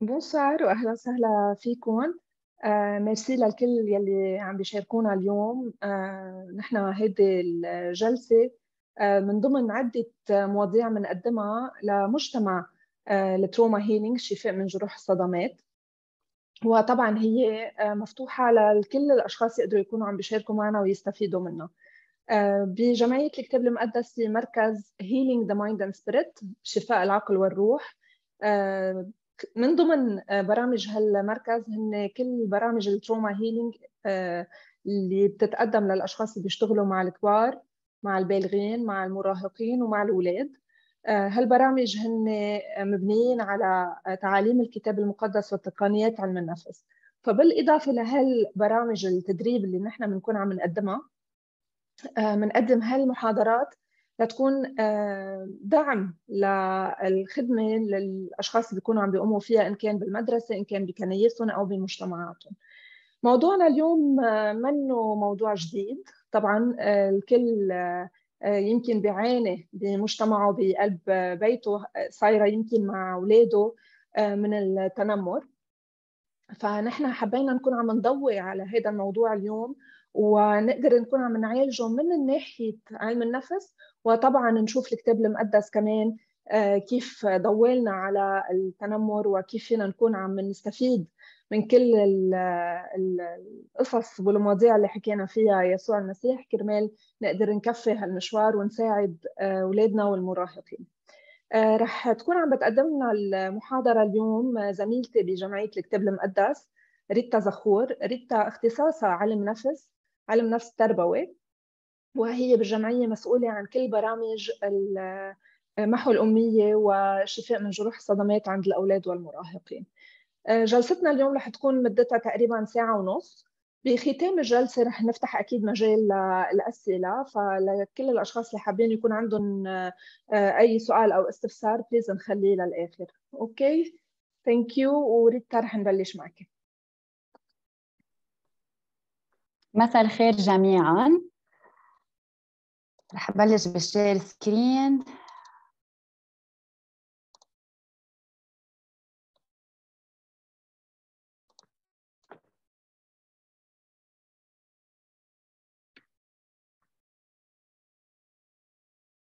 بونسوار واهلا وسهلا فيكم آه ميرسي للكل يلي عم بيشاركونا اليوم آه نحن هيدي الجلسه آه من ضمن عده مواضيع بنقدمها لمجتمع آه التروما هيلينج شفاء من جروح الصدمات وطبعا هي آه، مفتوحه لكل الاشخاص يقدروا يكونوا عم بيشاركوا معنا ويستفيدوا منها آه، بجمعيه الكتاب المقدس في مركز هيلينج ذا مايند اند سبيريت شفاء العقل والروح آه، من ضمن آه، برامج هالمركز هن كل برامج التروما هيلينج آه، اللي بتتقدم للاشخاص اللي بيشتغلوا مع الكبار مع البالغين مع المراهقين ومع الاولاد آه، هالبرامج هن مبنيين على تعاليم الكتاب المقدس وتقنيات علم النفس فبالإضافة لهالبرامج التدريب اللي نحن بنكون عم نقدمها بنقدم هالمحاضرات لتكون آه، دعم للخدمه للاشخاص اللي بيكونوا عم بيقوموا فيها ان كان بالمدرسه ان كان بكنيسهم او بمجتمعاتهم. موضوعنا اليوم آه، منه موضوع جديد طبعا آه، الكل يمكن بيعاني بمجتمعه بقلب بيته صايره يمكن مع اولاده من التنمر فنحن حبينا نكون عم نضوي على هذا الموضوع اليوم ونقدر نكون عم نعالجه من ناحيه علم النفس وطبعا نشوف الكتاب المقدس كمان آه، كيف ضوالنا على التنمر وكيف فينا نكون عم نستفيد من كل القصص والمواضيع اللي حكينا فيها يسوع المسيح كرمال نقدر نكفي هالمشوار ونساعد آه، اولادنا والمراهقين آه، رح تكون عم بتقدم لنا المحاضره اليوم زميلتي بجمعيه الكتاب المقدس ريتا زخور ريتا اختصاصها علم نفس علم نفس تربوي وهي بالجمعية مسؤولة عن كل برامج محو الأمية وشفاء من جروح الصدمات عند الأولاد والمراهقين آه، جلستنا اليوم رح تكون مدتها تقريبا ساعة ونص بختام الجلسة رح نفتح أكيد مجال للأسئلة فلكل الأشخاص اللي حابين يكون عندهم آه، آه، أي سؤال أو استفسار بليز نخليه للآخر أوكي ثانك يو وريتا رح نبلش معك مساء الخير جميعا رح أبلش بالشير سكرين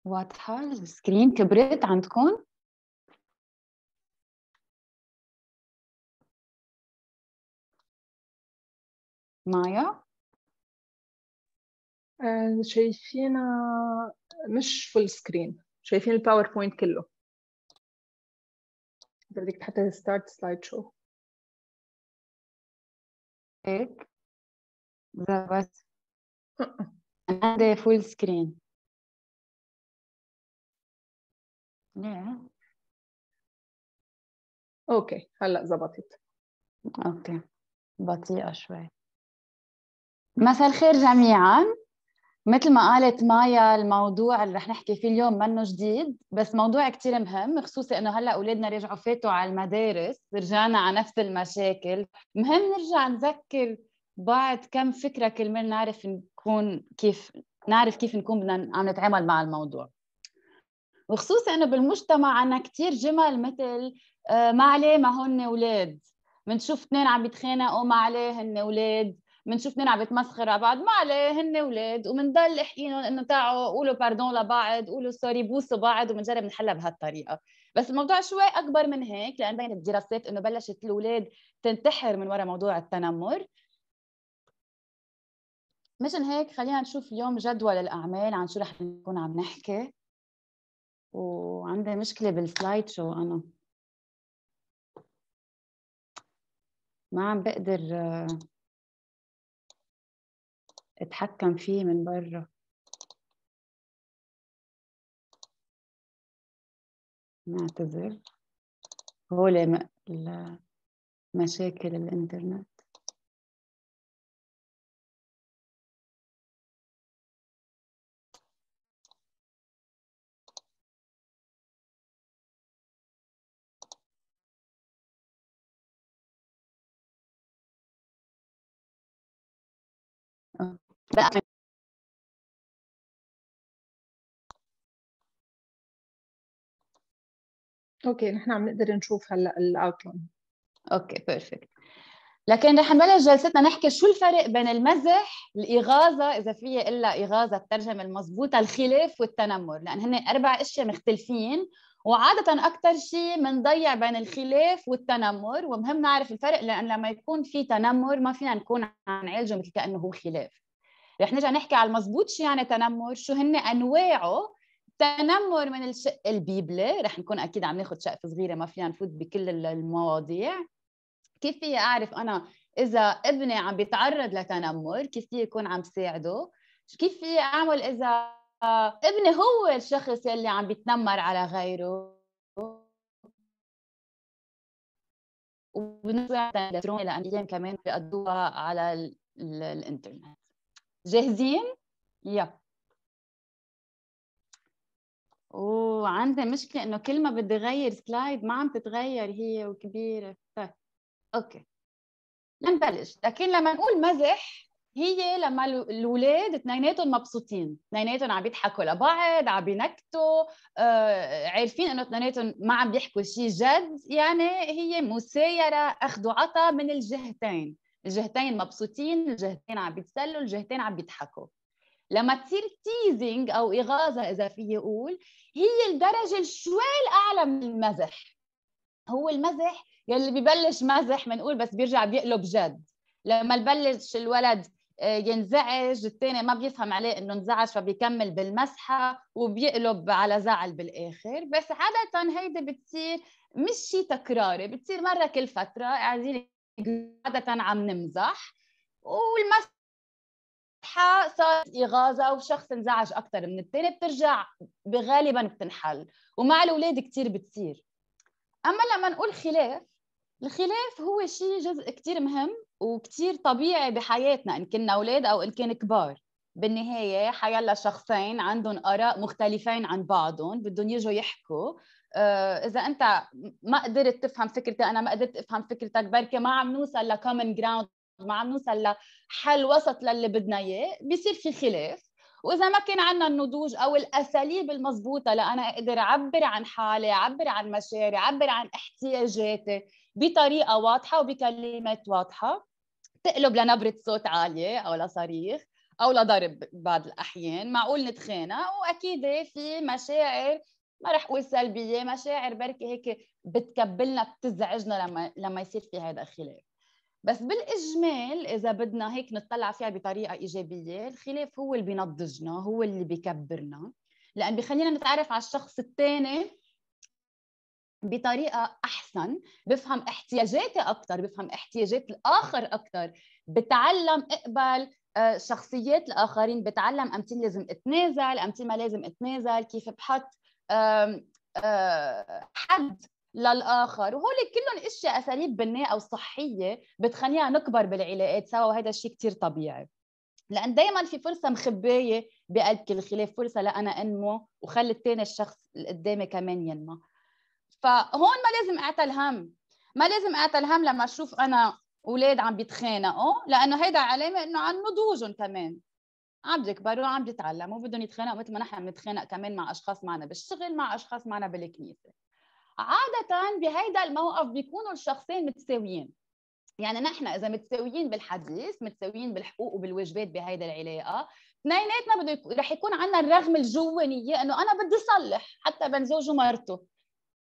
واضحة السكرين كبرت عندكم؟ مايا آه، شايفين آه، مش فول سكرين شايفين الباوربوينت كله بدك تحطي ستارت سلايد شو هيك لا بس أه، عندي فول سكرين ليه اوكي هلا زبطت اوكي بطيئه شوي مساء الخير جميعا مثل ما قالت مايا الموضوع اللي رح نحكي فيه اليوم منه جديد بس موضوع كتير مهم خصوصي انه هلا اولادنا رجعوا فاتوا على المدارس رجعنا على نفس المشاكل مهم نرجع نذكر بعد كم فكرة كل من نعرف نكون كيف نعرف كيف نكون بدنا عم نتعامل مع الموضوع وخصوصا انه بالمجتمع عنا كتير جمل مثل آه، ما عليه ما هن اولاد بنشوف اثنين عم يتخانقوا ما عليه هن اولاد بنشوف نلعب بتمسخر على بعض ما عليه هن اولاد وبنضل احكيلهم انه تعوا قولوا باردون لبعض قولوا سوري بوسوا بعض وبنجرب نحلها بهالطريقه بس الموضوع شوي اكبر من هيك لان بين الدراسات انه بلشت الاولاد تنتحر من وراء موضوع التنمر مشان هيك خلينا نشوف اليوم جدول الاعمال عن شو رح نكون عم نحكي وعندي مشكله بالسلايد شو انا ما عم بقدر آه، اتحكم فيه من بره نعتذر هو لمشاكل الانترنت بقى اوكي نحن عم نقدر نشوف هلا الاوتلاين اوكي بيرفكت لكن رح نبلش جلستنا نحكي شو الفرق بين المزح، الإغاظة إذا في إلا إغاظة الترجمة المضبوطة، الخلاف والتنمر، لأن هن أربع أشياء مختلفين وعادة أكثر شيء بنضيع بين الخلاف والتنمر ومهم نعرف الفرق لأن لما يكون في تنمر ما فينا نكون عم نعالجه مثل كأنه هو خلاف. رح نرجع نحكي على المضبوط شو يعني تنمر شو هن انواعه تنمر من الشق البيبلي رح نكون اكيد عم ناخذ شقفه صغيره ما فينا نفوت بكل المواضيع كيف في اعرف انا اذا ابني عم بيتعرض لتنمر كيف في يكون عم ساعده كيف في اعمل اذا ابني هو الشخص يلي عم بيتنمر على غيره وبالنسبه للالكتروني لان ايام كمان بيقضوها على الانترنت جاهزين؟ يب وعندي مشكلة إنه كل ما بدي غير سلايد ما عم تتغير هي وكبيرة طيب أوكي نبلش لكن لما نقول مزح هي لما الاولاد اثنيناتهم مبسوطين اثنيناتهم عم يضحكوا لبعض عم ينكتوا آه، عارفين انه اثنيناتهم ما عم بيحكوا شيء جد يعني هي مسايره اخذ وعطى من الجهتين الجهتين مبسوطين الجهتين عم بيتسلوا الجهتين عم بيضحكوا لما تصير تيزنج او اغاظه اذا في اقول هي الدرجه شوي الاعلى من المزح هو المزح يلي ببلش مزح بنقول بس بيرجع بيقلب جد لما ببلش الولد آه، ينزعج الثاني ما بيفهم عليه انه انزعج فبيكمل بالمسحه وبيقلب على زعل بالاخر بس عاده هيدي بتصير مش شيء تكراري بتصير مره كل فتره قاعدين عادة عم نمزح والمسحة صارت إغاظة وشخص انزعج أكثر من الثاني بترجع غالبا بتنحل ومع الأولاد كثير بتصير أما لما نقول خلاف الخلاف هو شيء جزء كثير مهم وكثير طبيعي بحياتنا إن كنا أولاد أو إن كان كبار بالنهاية حيلا شخصين عندهم آراء مختلفين عن بعضهم بدهم يجوا يحكوا آه، اذا انت ما قدرت تفهم فكرتي انا ما قدرت افهم فكرتك بركي ما عم نوصل لكومن جراوند ما عم نوصل لحل وسط للي بدنا اياه بيصير في خلاف واذا ما كان عندنا النضوج او الاساليب المضبوطه لانا اقدر اعبر عن حالي اعبر عن مشاعري اعبر عن احتياجاتي بطريقه واضحه وبكلمات واضحه تقلب لنبره صوت عاليه او لصريخ او لضرب بعض الاحيان معقول نتخانق واكيد في مشاعر ما رح اقول سلبيه مشاعر بركي هيك بتكبلنا بتزعجنا لما لما يصير في هذا الخلاف بس بالاجمال اذا بدنا هيك نطلع فيها بطريقه ايجابيه الخلاف هو اللي بينضجنا هو اللي بيكبرنا لان بخلينا نتعرف على الشخص الثاني بطريقه احسن بفهم احتياجاتي اكثر بفهم احتياجات الاخر اكثر بتعلم اقبل آه، شخصيات الاخرين بتعلم امتى لازم اتنازل امتى ما لازم اتنازل كيف بحط آه، حد للاخر وهول كلهم اشياء اساليب او وصحيه بتخلينا نكبر بالعلاقات سوا وهذا الشيء كثير طبيعي لان دائما في فرصه مخبايه بقلب كل خلاف فرصه لانا انمو وخلي الثاني الشخص اللي قدامي كمان ينمو فهون ما لازم اعطى الهم ما لازم اعطى الهم لما اشوف انا اولاد عم بيتخانقوا لانه هيدا علامه انه عن نضوجهم كمان عم بيكبروا عم بيتعلموا بدهم يتخانقوا مثل ما نحن بنتخانق كمان مع اشخاص معنا بالشغل مع اشخاص معنا بالكنيسه عاده بهيدا الموقف بيكونوا الشخصين متساويين يعني نحن اذا متساويين بالحديث متساويين بالحقوق وبالواجبات بهيدا العلاقه اثنيناتنا بده يكون رح يكون عندنا الرغم الجوانيه انه انا بدي صلح حتى بين زوج ومرته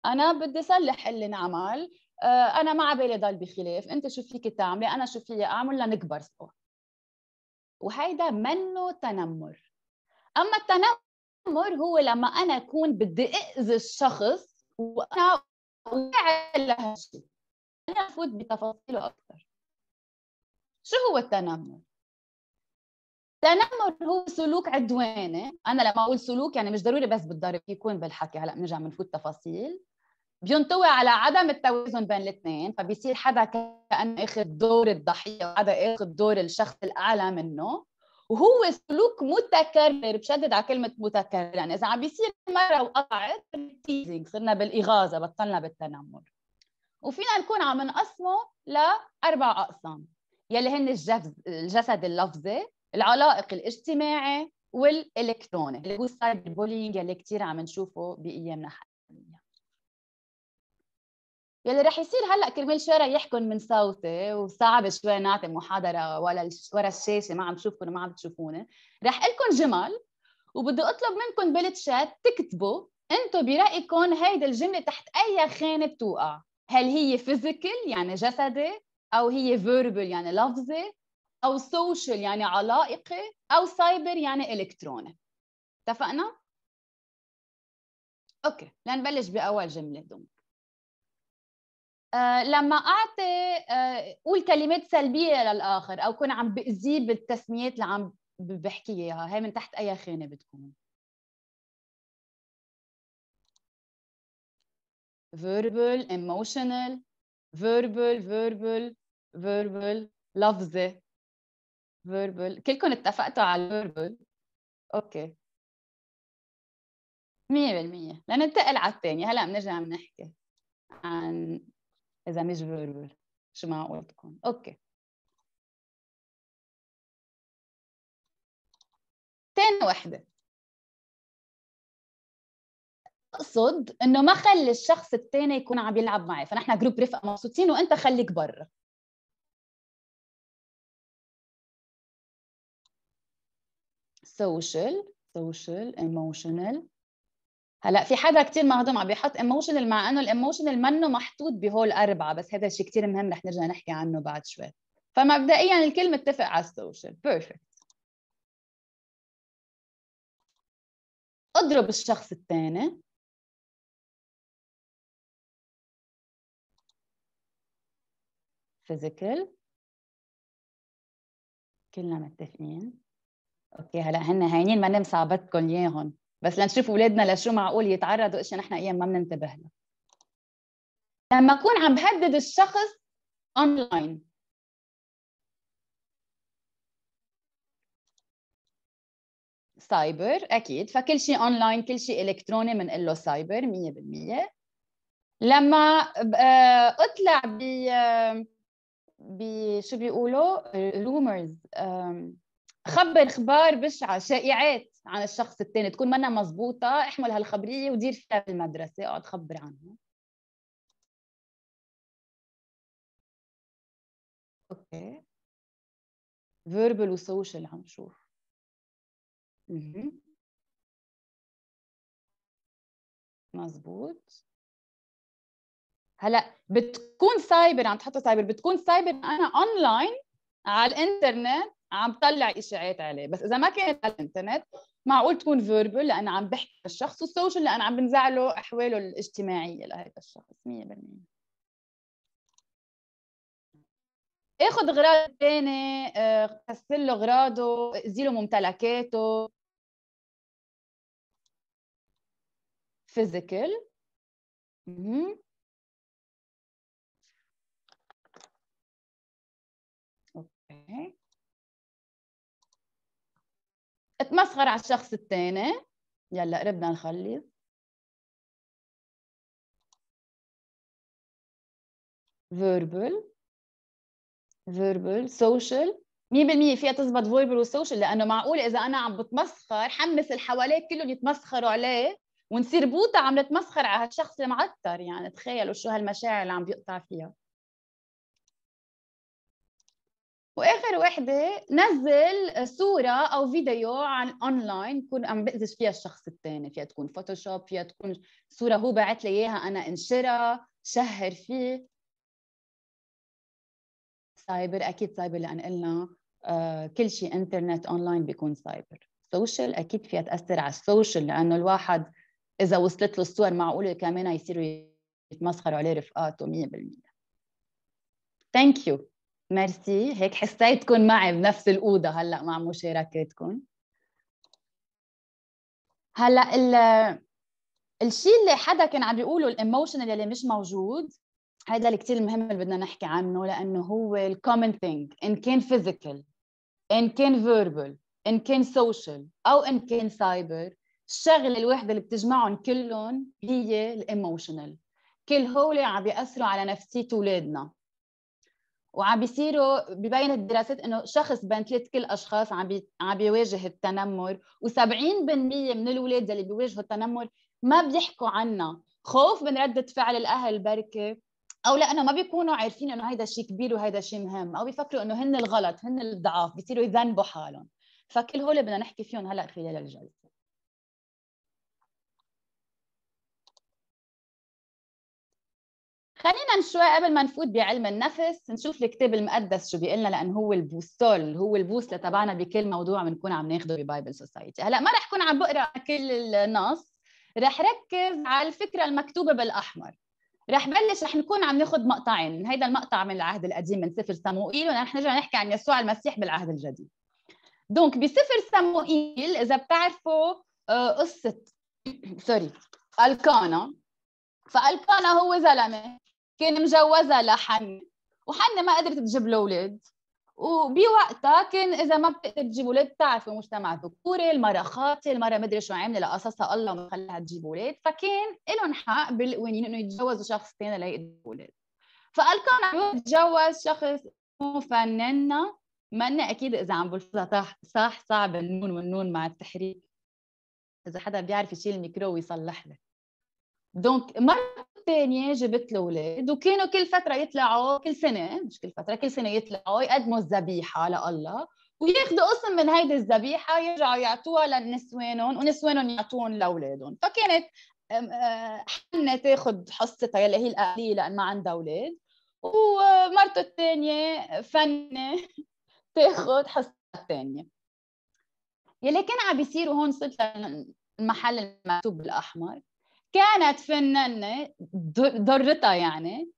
انا بدي صلح اللي انعمل آه، انا ما عبالي ضل بخلاف انت شو فيك تعملي انا شو فيي اعمل لنكبر سوا وهيدا منه تنمر اما التنمر هو لما انا اكون بدي اذي الشخص وانا واعي لهالشيء انا افوت بتفاصيله اكثر شو هو التنمر؟ التنمر هو سلوك عدواني انا لما اقول سلوك يعني مش ضروري بس بالضرب يكون بالحكي هلا بنرجع بنفوت تفاصيل بينطوي على عدم التوازن بين الاثنين فبيصير حدا كانه اخذ دور الضحيه وحدا اخذ دور الشخص الاعلى منه وهو سلوك متكرر بشدد على كلمه متكرر يعني اذا عم بيصير مره وقعت صرنا بالاغاظه بطلنا بالتنمر وفينا نكون عم نقسمه لاربع اقسام يلي هن الجسد اللفظي العلائق الاجتماعي والالكتروني اللي هو السايبر بولينج يلي كثير عم نشوفه بايامنا حاليا يلي رح يصير هلا كرمال شوي يحكم من صوتي وصعب شوي نعطي محاضره ولا ورا الشاشه ما عم بشوفكم وما عم تشوفوني رح لكم جمل وبدي اطلب منكم بالتشات تكتبوا انتم برايكم هيدي الجمله تحت اي خانه بتوقع هل هي فيزيكال يعني جسدي او هي فيربال يعني لفظي او سوشيال يعني علائقي او سايبر يعني الكتروني اتفقنا اوكي لنبلش باول جمله دوم آه، لما اعطي آه، قول كلمات سلبيه للاخر او كون عم باذيه بالتسميات اللي عم بحكي اياها هي من تحت اي خانه بتكون verbal emotional verbal verbal verbal لفظي verbal كلكم اتفقتوا على verbal اوكي 100% لننتقل على الثانية هلا بنرجع بنحكي عن اذا مش فيربال مش معقول تكون اوكي تاني وحده اقصد انه ما خلي الشخص الثاني يكون عم يلعب معي فنحن جروب رفقه مبسوطين وانت خليك برا social social emotional هلا في حدا كثير مهضوم عم بيحط ايموشنال مع انه الايموشنال منه محطوط بهول اربعه بس هذا الشيء كثير مهم رح نرجع نحكي عنه بعد شوي فمبدئيا الكل متفق على السوشيال بيرفكت اضرب الشخص الثاني فيزيكال كلنا متفقين اوكي هلا هن هينين ما بدكم اياهم بس لنشوف اولادنا لشو معقول يتعرضوا اشياء نحن ايام ما بننتبه لها لما اكون عم بهدد الشخص اونلاين سايبر اكيد فكل شيء اونلاين كل شيء الكتروني بنقول له سايبر 100% لما آه، اطلع ب آه، ب شو بيقولوا رومرز خبر اخبار بشعه شائعات عن الشخص الثاني تكون منا مزبوطه احمل هالخبريه ودير فيها بالمدرسه اقعد خبر عنها اوكي فيربال وسوشيال عم نشوف مزبوط هلا بتكون سايبر عم تحطوا سايبر بتكون سايبر انا اونلاين على الانترنت عم طلع اشاعات عليه بس اذا ما كانت على الانترنت معقول تكون فيربل لانه عم بحكي الشخص والسوشيال لانه عم بنزعله احواله الاجتماعيه لهذا الشخص 100% اخذ غراض تاني غسل آه، له غراضه اذي له ممتلكاته فيزيكال اوكي اتمسخر على الشخص الثاني يلا قربنا نخلص verbal verbal social 100% فيها تزبط فويبل وسوشيال لانه معقول اذا انا عم بتمسخر حمس اللي حواليك كلهم يتمسخروا عليه ونصير بوطه عم نتمسخر على هالشخص المعتر يعني تخيلوا شو هالمشاعر اللي عم بيقطع فيها واخر وحده نزل صوره او فيديو عن اونلاين بكون عم بأذش فيها الشخص الثاني فيها تكون فوتوشوب فيها تكون صوره هو بعت لي اياها انا انشرها شهر فيه سايبر اكيد سايبر لان قلنا آه، كل شيء انترنت اونلاين بيكون سايبر سوشيال اكيد فيها تاثر على السوشيال لانه الواحد اذا وصلت له الصور معقوله كمان يصيروا يتمسخروا عليه رفقاته 100% ثانك يو ميرسي هيك حسيتكم معي بنفس الأوضة هلأ مع مشاركتكم هلأ ال الشيء اللي حدا كان عم بيقوله الايموشنال اللي مش موجود هذا اللي كثير مهم اللي بدنا نحكي عنه لانه هو الكومن ثينج ان كان فيزيكال ان كان فيربال ان كان سوشيال او ان كان سايبر الشغله الوحده اللي بتجمعهم كلهم هي الايموشنال كل هول عم بياثروا على نفسيه اولادنا وعم بيصيروا ببين الدراسات انه شخص بين ثلاث كل اشخاص عم عم بيواجه التنمر و70% من الاولاد اللي بيواجهوا التنمر ما بيحكوا عنها خوف من رده فعل الاهل بركه او لانه ما بيكونوا عارفين انه هيدا شيء كبير وهيدا شيء مهم او بيفكروا انه هن الغلط هن الضعاف بيصيروا يذنبوا حالهم فكل هول بدنا نحكي فيهم هلا خلال الجلسه خلينا شوي قبل ما نفوت بعلم النفس نشوف الكتاب المقدس شو بيقول لنا لانه هو البوستول هو البوست تبعنا بكل موضوع بنكون عم ناخده ببايبل سوسايتي هلا ما رح كون عم بقرا كل النص رح ركز على الفكره المكتوبه بالاحمر رح بلش رح نكون عم ناخذ مقطعين هيدا المقطع من العهد القديم من سفر صموئيل ورح نرجع نحكي عن يسوع المسيح بالعهد الجديد دونك بسفر صموئيل اذا بتعرفوا آه، قصه سوري الكانا فالكانا هو زلمه كان مجوزها لحن وحنا ما قدرت تجيب له اولاد وبوقتها كان اذا ما بتقدر تجيب اولاد بتعرفوا المجتمع ذكوري المراه خاطي المراه مدري شو عامله لقصصها الله ما خلاها تجيب اولاد فكان لهم حق بالقوانين انه يتجوزوا شخص ثاني ليقدروا اولاد فالكم تجوز شخص فناننا منا اكيد اذا عم بلفظها صح صح صعب النون والنون مع التحريك اذا حدا بيعرف يشيل الميكرو ويصلح لك دونك مرة الثانيه جبت الاولاد وكانوا كل فتره يطلعوا كل سنه مش كل فتره كل سنه يطلعوا يقدموا الذبيحه لله وياخذوا قسم من هيدي الذبيحه يرجعوا يعطوها لنسوانهم ونسوانهم يعطوهم لاولادهم فكانت أه، حنة تاخذ حصتها يلي هي الأقلية لأن ما عندها أولاد ومرته الثانية فنة تاخذ حصتها الثانية يلي كان عم بيصير وهون صرت المحل المكتوب بالأحمر كانت فنانة ضرتها يعني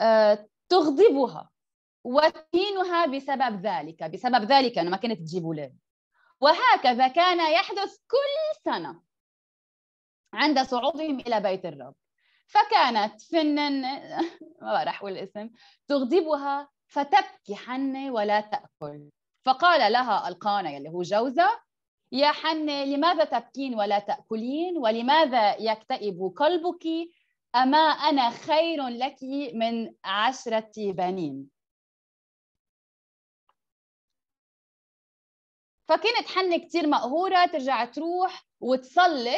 آه، تغضبها وتهينها بسبب ذلك بسبب ذلك أنه ما كانت تجيب أولاد وهكذا كان يحدث كل سنة عند صعودهم إلى بيت الرب فكانت فنانة ما راح أقول الاسم تغضبها فتبكي حنة ولا تأكل فقال لها القانا اللي هو جوزها يا حنة لماذا تبكين ولا تأكلين ولماذا يكتئب قلبك أما أنا خير لك من عشرة بنين فكانت حنة كتير مقهورة ترجع تروح وتصلي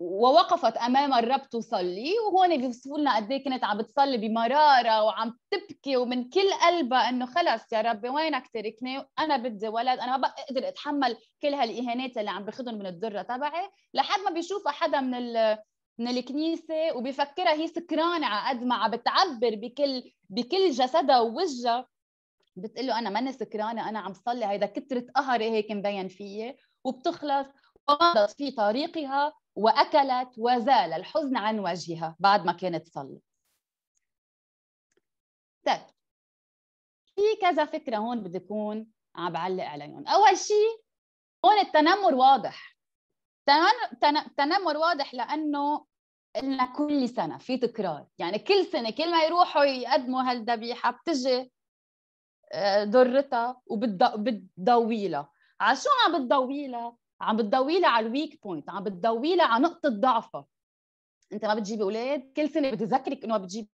ووقفت امام الرب تصلي وهون بيوصفوا لنا قد ايه كانت عم بتصلي بمراره وعم تبكي ومن كل قلبها انه خلص يا ربي وينك تركني انا بدي ولد انا ما بقدر اتحمل كل هالاهانات اللي عم باخذهم من الدره تبعي لحد ما بيشوفها حدا من ال... من الكنيسه وبفكرها هي سكرانه على قد ما عم بتعبر بكل بكل جسدها ووجهها بتقول له انا ماني سكرانه انا عم صلي هيدا كثره قهري هيك مبين فيي وبتخلص ومضت في طريقها وأكلت وزال الحزن عن وجهها بعد ما كانت تصلي طيب في كذا فكرة هون بدي أكون عم بعلق عليهم أول شيء هون التنمر واضح تنمر واضح لأنه قلنا كل سنة في تكرار يعني كل سنة كل ما يروحوا يقدموا هالذبيحة بتجي آه، ضرتها وبتضوي لها على شو عم بتضوي لها؟ عم بتضوي لها على الويك بوينت عم بتضوي لها على نقطه ضعفها انت ما بتجيبي اولاد كل سنه بتذكرك انه ما بتجيب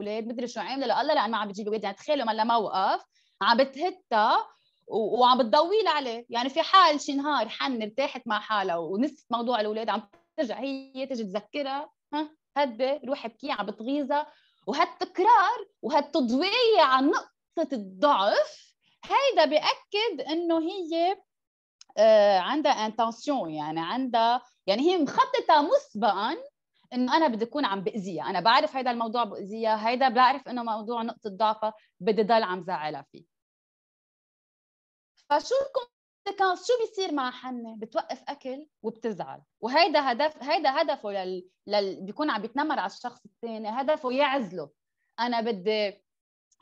اولاد مدري شو عامله لله لان ما عم بتجيبي اولاد يعني تخيلوا ملا موقف عم بتهتها وعم بتضوي لها عليه يعني في حال شي نهار حن ارتاحت مع حالها ونسيت موضوع الاولاد عم ترجع هي تجي تذكرها ها هدي روحي بكي عم بتغيظها وهالتكرار وهالتضوية على نقطة الضعف هيدا بأكد انه هي آه، عندها انتنسيون يعني عندها يعني هي مخططه مسبقا انه انا بدي اكون عم باذيها انا بعرف هيدا الموضوع باذيها هيدا بعرف انه موضوع نقطه ضعفها بدي ضل عم زعلها فيه فشو الكونسيكونس شو بيصير مع حنه بتوقف اكل وبتزعل وهيدا هدف هيدا هدفه لل, لل... بيكون عم بيتنمر على الشخص الثاني هدفه يعزله انا بدي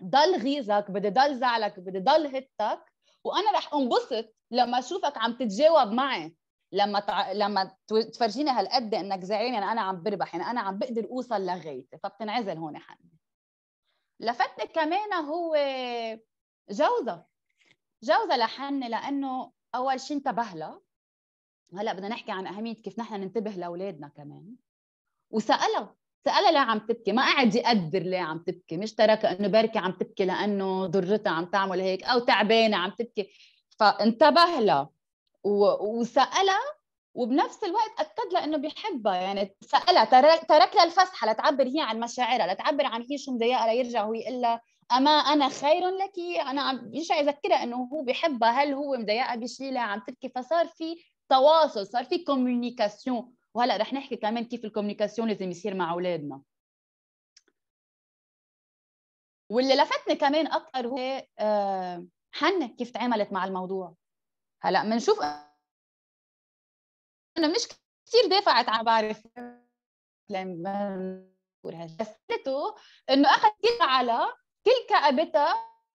ضل غيظك بدي ضل زعلك بدي ضل هتك وانا رح انبسط لما اشوفك عم تتجاوب معي لما تع... لما تفرجيني هالقد انك زعلان يعني انا عم بربح يعني انا عم بقدر اوصل لغايتي فبتنعزل هون حني لفتني كمان هو جوزة جوزة لحني لانه اول شيء انتبه لها هلا بدنا نحكي عن اهميه كيف نحن ننتبه لاولادنا كمان وسالها سألها ليه عم تبكي ما قعد يقدر ليه عم تبكي مش تركها انه بركي عم تبكي لانه ضرتها عم تعمل هيك او تعبانه عم تبكي فانتبه لها وسالها وبنفس الوقت اكد لها انه بيحبها يعني سالها ترك لها الفسحه لتعبر هي عن مشاعرها لتعبر عن هي شو مضايقها ليرجع هو يقول لها اما انا خير لك انا عم يرجع يذكرها انه هو بحبها هل هو مضايقها بشيء عم تبكي فصار في تواصل صار في كوميونيكاسيون وهلا رح نحكي كمان كيف الكوميونيكاسيون لازم يصير مع اولادنا واللي لفتني كمان اكثر هو آه، حنة كيف تعاملت مع الموضوع هلا بنشوف انا مش كثير دافعت عن بعرف بسته انه اخذ كل على كل كابتها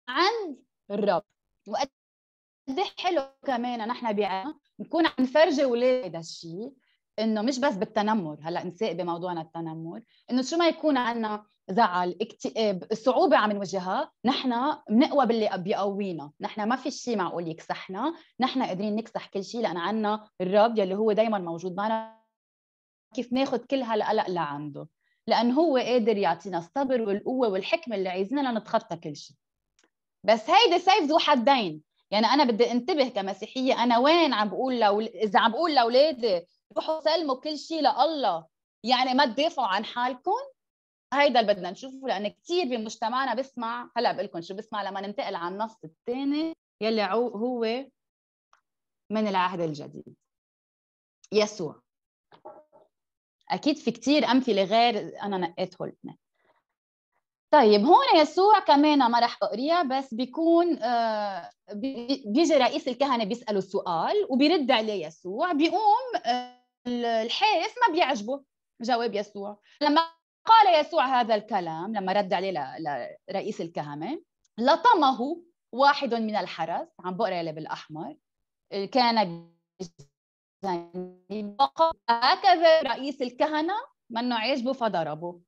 عند الرب وقد إيه حلو كمان نحن بيعنا نكون عم نفرجي اولاد هذا الشيء انه مش بس بالتنمر هلا نساق بموضوعنا التنمر انه شو ما يكون عندنا زعل اكتئاب صعوبه عم نواجهها نحن بنقوى باللي بيقوينا نحن ما في شيء معقول يكسحنا نحن قادرين نكسح كل شيء لان عنا الرب يلي هو دائما موجود معنا كيف ناخذ كل هالقلق لعنده لانه هو قادر يعطينا الصبر والقوه والحكمه اللي عايزينها لنتخطى كل شيء بس هيدي سيف ذو حدين يعني انا بدي انتبه كمسيحيه انا وين عم بقول لو اذا عم بقول لاولادي روحوا سلموا كل شيء لله يعني ما تدافعوا عن حالكم هيدا اللي بدنا نشوفه لانه كثير بمجتمعنا بسمع هلا بقول لكم شو بسمع لما ننتقل على النص الثاني يلي هو من العهد الجديد يسوع اكيد في كثير امثله غير انا نقيت هول طيب هون يسوع كمان ما راح اقريها بس بيكون آه، بيجي رئيس الكهنه بيساله سؤال وبيرد عليه يسوع بيقوم آه، الحيف ما بيعجبه جواب يسوع لما قال يسوع هذا الكلام لما رد عليه لرئيس الكهنه لطمه واحد من الحرس عم بقرا اللي بالاحمر كان وقال هكذا رئيس الكهنه منه عاجبه فضربه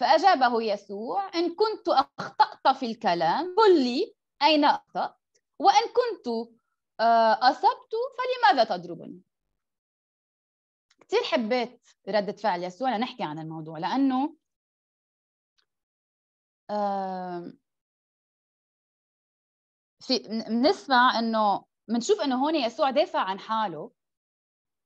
فأجابه يسوع إن كنت أخطأت في الكلام قل لي أين أخطأت وإن كنت آه، أصبت فلماذا تضربني كثير حبيت ردة فعل يسوع لنحكي عن الموضوع لأنه في بنسمع انه بنشوف انه هون يسوع دافع عن حاله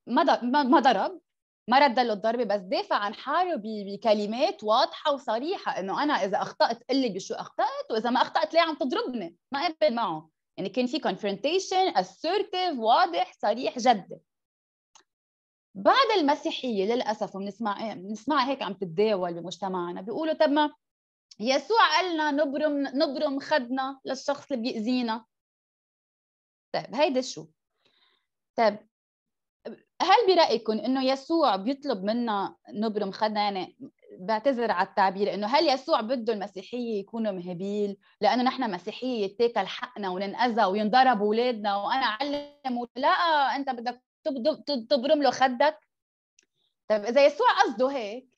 ما ما ضرب ما رد له الضربه بس دافع عن حاله بكلمات واضحه وصريحه انه انا اذا اخطات قل لي بشو اخطات واذا ما اخطات ليه عم تضربني ما قبل معه يعني كان في كونفرونتيشن assertive واضح صريح جدي بعد المسيحيه للاسف وبنسمع إيه، بنسمعها هيك عم تتداول بمجتمعنا بيقولوا طب ما يسوع قالنا نبرم نبرم خدنا للشخص اللي بيأذينا طيب هيدا شو طيب هل برأيكم انه يسوع بيطلب منا نبرم خدنا يعني بعتذر على التعبير انه هل يسوع بده المسيحيه يكونوا مهبيل لانه نحن مسيحيه يتاكل حقنا وننأذى وينضرب اولادنا وانا اعلم لا انت بدك تبرم له خدك طيب اذا يسوع قصده هيك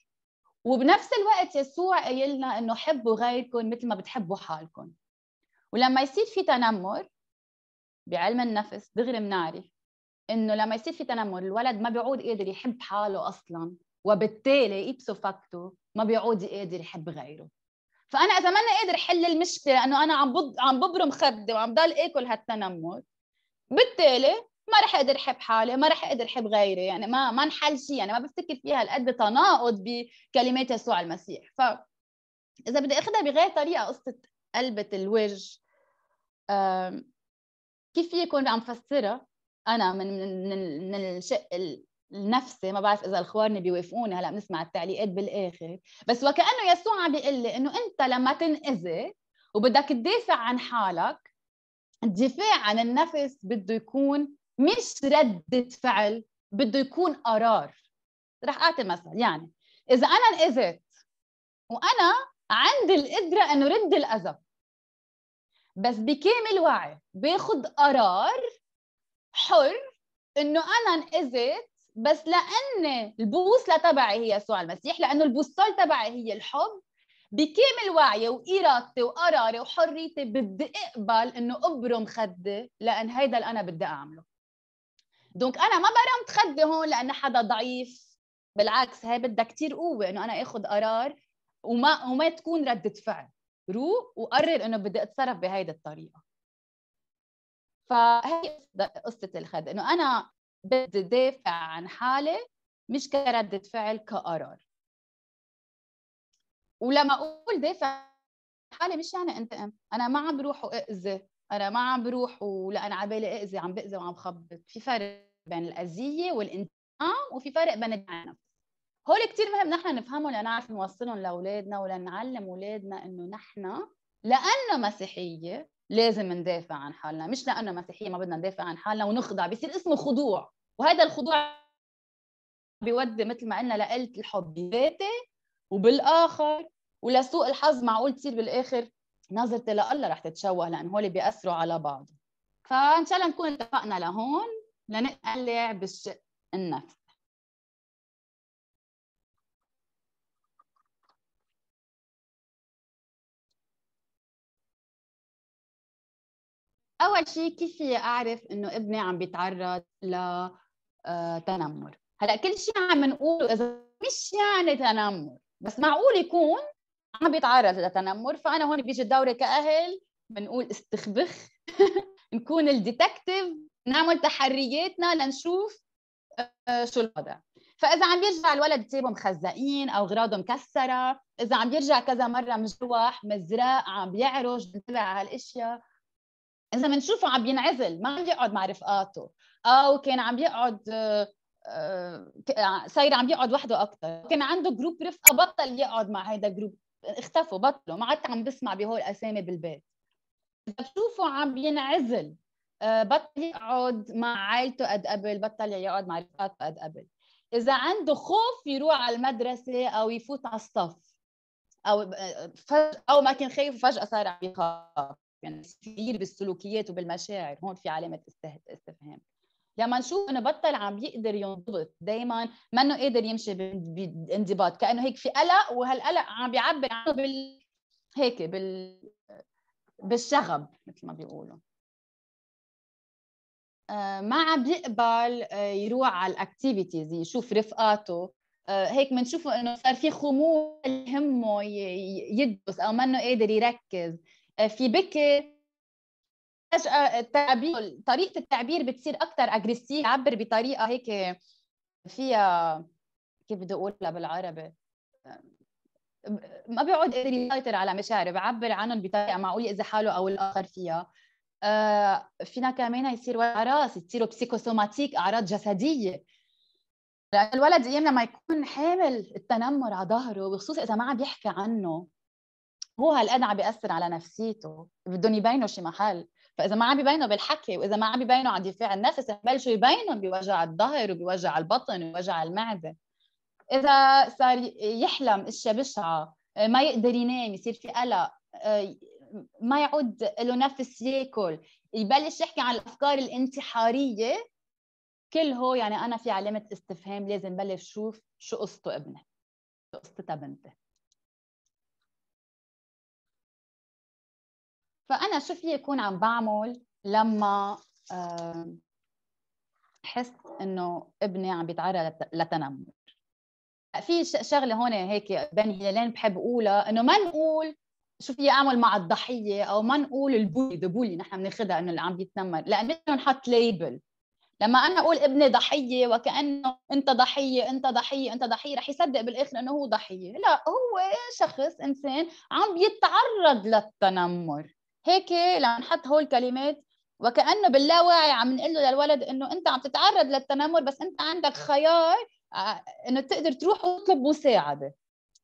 وبنفس الوقت يسوع قايل لنا انه حبوا غيركم مثل ما بتحبوا حالكم ولما يصير في تنمر بعلم النفس دغري بنعرف انه لما يصير في تنمر الولد ما بيعود قادر يحب حاله اصلا وبالتالي ايبسو فاكتو ما بيعود قادر يحب غيره فانا اذا انا قادر حل المشكله لانه انا عم بض... عم ببرم خدي وعم ضل اكل هالتنمر بالتالي ما رح اقدر احب حالي ما رح اقدر احب غيري يعني ما ما انحل شيء يعني ما بفتكر فيها هالقد تناقض بكلمات يسوع المسيح ف اذا بدي اخذها بغير طريقه قصه قلبة الوجه كيف يكون عم فسرها انا من من, من الشق النفسي ما بعرف اذا الخوارني بيوافقوني هلا بنسمع التعليقات بالاخر بس وكانه يسوع عم بيقول لي انه انت لما تنأذي وبدك تدافع عن حالك الدفاع عن النفس بده يكون مش ردة فعل بده يكون قرار رح اعطي مثل يعني اذا انا انأذيت وانا عندي القدره انه رد الاذى بس بكامل وعي باخذ قرار حر انه انا انأذت بس لان البوصله تبعي هي يسوع المسيح لانه البوصله تبعي هي الحب بكامل وعي وارادتي وقراري وحريتي بدي اقبل انه ابرم خدي لان هيدا اللي انا بدي اعمله دونك انا ما برمت خدي هون لان حدا ضعيف بالعكس هي بدها كتير قوه انه انا اخذ قرار وما وما تكون رده فعل روق وقرر انه بدي اتصرف بهيدي الطريقه فهي قصه الخد انه انا بدي دافع عن حالي مش كردة فعل كقرار ولما اقول دافع عن حالي مش يعني انتقم انا ما عم بروح واذي انا ما عم بروح ولا انا على بالي اذي عم باذي وعم بخبط في فرق بين الاذيه والانتقام وفي فرق بين العنف هول كثير مهم نحن نفهمهم لنعرف نوصلهم لاولادنا ولنعلم اولادنا انه نحن لانه مسيحيه لازم ندافع عن حالنا مش لانه مسيحيه ما بدنا ندافع عن حالنا ونخضع بصير اسمه خضوع وهذا الخضوع بيودي مثل ما قلنا لقلة الحب بذاتي وبالاخر ولسوء الحظ معقول تصير بالاخر نظرتي لله رح تتشوه لانه هول بياثروا على بعض فان شاء الله نكون اتفقنا لهون لنقلع بالشق النفسي اول شيء كيف في اعرف انه ابني عم بيتعرض لتنمر آه، هلا كل شيء عم نقوله اذا مش يعني تنمر بس معقول يكون عم بيتعرض لتنمر فانا هون بيجي دوري كاهل بنقول استخبخ نكون الديتكتيف نعمل تحرياتنا لنشوف آه، شو الوضع فاذا عم يرجع الولد تيبه مخزقين او غراضه مكسره اذا عم بيرجع كذا مره مجروح مزرق عم بيعرج انتبه على هالاشياء اذا بنشوفه عم ينعزل ما عم يقعد مع رفقاته او آه، كان عم يقعد آه، آه، صاير عم يقعد وحده اكثر كان عنده جروب رفقه بطل يقعد مع هيدا جروب اختفوا بطلوا ما عدت عم بسمع بهول الاسامي بالبيت اذا بتشوفه عم ينعزل بطل يقعد مع عائلته قد قبل بطل يقعد مع رفقاته قد قبل اذا عنده خوف يروح على المدرسه او يفوت على الصف او فجأة او ما كان خايف وفجاه صار عم يخاف يعني يستهير بالسلوكيات وبالمشاعر هون في علامه استفهام لما نشوف انه بطل عم يقدر ينضبط دائما منه قادر يمشي بانضباط كانه هيك في قلق وهالقلق عم بيعبر عنه بال هيك بال بالشغب مثل ما بيقولوا آه، ما عم بيقبل آه، يروح على الاكتيفيتيز يشوف رفقاته آه، هيك بنشوفه انه صار في خمول همه يدرس او منه قادر يركز آه، في بكي فجاه التعبير طريقه التعبير بتصير اكثر اجريسيف يعبر بطريقه هيك فيها كيف بدي اقولها بالعربي ما بيقعد قادر يسيطر على مشاعره بعبر عنهم بطريقه معقوله اذا حاله او الاخر فيها آه، فينا كمان يصير راس تصيروا بسيكوسوماتيك اعراض جسديه الولد ايام لما يكون حامل التنمر على ظهره بخصوص اذا ما عم يحكي عنه هو هالقد عم بياثر على نفسيته بدهم يبينوا شي محل فاذا ما عم يبينوا بالحكي واذا ما عم يبينوا على دفاع النفس بلشوا يبينوا بوجع الظهر وبوجع البطن وبوجع المعده اذا صار يحلم اشياء بشعه آه، ما يقدر ينام يصير في قلق آه، ما يعود له نفس ياكل يبلش يحكي عن الافكار الانتحاريه كل هو يعني انا في علامه استفهام لازم بلش شوف شو قصته ابني شو قصتها بنته فانا شو في اكون عم بعمل لما حس انه ابني عم بيتعرض لتنمر في شغله هون هيك بين هلالين بحب اقولها انه ما نقول شو في اعمل مع الضحيه او ما نقول البولي ذا بولي نحن بناخذها انه اللي عم بيتنمر لانه نحط ليبل لما انا اقول ابني ضحيه وكانه انت ضحيه انت ضحيه انت ضحيه رح يصدق بالاخر انه هو ضحيه لا هو شخص انسان عم بيتعرض للتنمر هيك لنحط هول الكلمات وكانه باللاوعي عم نقول له للولد انه انت عم تتعرض للتنمر بس انت عندك خيار آه، انه تقدر تروح وتطلب مساعده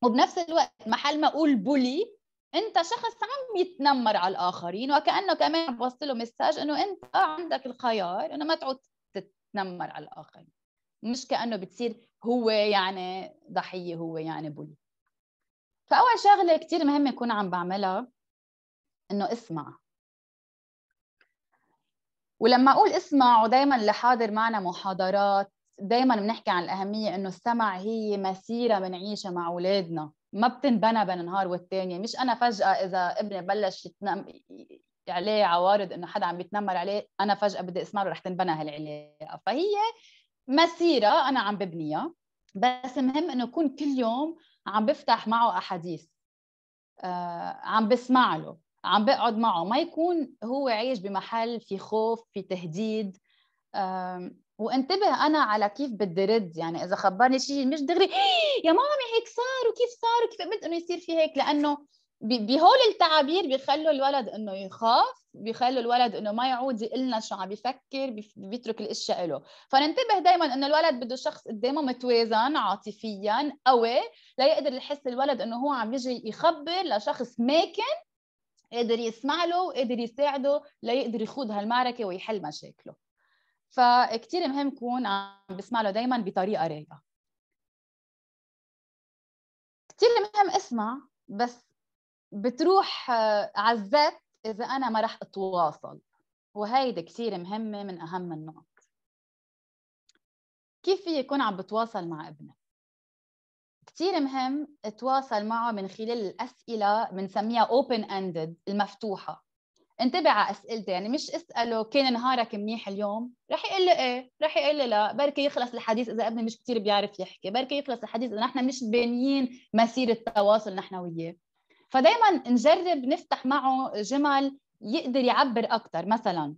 وبنفس الوقت محل ما اقول بولي انت شخص عم يتنمر على الاخرين وكانه كمان عم بوصله مساج انه انت عندك الخيار انه ما تعود تتنمر على الاخرين مش كانه بتصير هو يعني ضحيه هو يعني بولي فاول شغله كثير مهمه يكون عم بعملها انه اسمع ولما اقول اسمع ودائما اللي حاضر معنا محاضرات دائما بنحكي عن الاهميه انه السمع هي مسيره بنعيشها مع اولادنا ما بتنبنى بين نهار والتاني مش انا فجاه اذا ابني بلش يتنم... عليه عوارض انه حدا عم يتنمر عليه انا فجاه بدي اسمع له رح تنبنى هالعلاقه فهي مسيره انا عم ببنيها بس مهم انه يكون كل يوم عم بفتح معه احاديث آه، عم بسمع له عم بقعد معه ما يكون هو عايش بمحل في خوف في تهديد وانتبه انا على كيف بدي رد يعني اذا خبرني شيء مش دغري إيه، يا مامي هيك صار وكيف صار وكيف قمت انه يصير في هيك لانه بهول التعابير بيخلوا الولد انه يخاف بيخلوا الولد انه ما يعود يقلنا شو عم بيفكر بيترك الاشياء له فننتبه دائما انه الولد بده شخص قدامه متوازن عاطفيا قوي لا يقدر يحس الولد انه هو عم يجي يخبر لشخص ماكن قادر يسمع له وقادر يساعده ليقدر يخوض هالمعركه ويحل مشاكله فكتير مهم يكون عم بسمع له دائما بطريقه رايقه كتير مهم اسمع بس بتروح آه، على الذات اذا انا ما رح اتواصل وهيدي كتير مهمه من اهم النقط كيف يكون عم بتواصل مع ابنك كثير مهم تواصل معه من خلال الاسئله بنسميها اوبن اندد المفتوحه انتبه على اسئلته يعني مش اساله كان نهارك منيح اليوم رح يقول لي ايه رح يقول لي لا بركي يخلص الحديث اذا ابني مش كثير بيعرف يحكي بركي يخلص الحديث اذا نحن مش بانيين مسيره تواصل نحن وياه فدائما نجرب نفتح معه جمل يقدر يعبر اكثر مثلا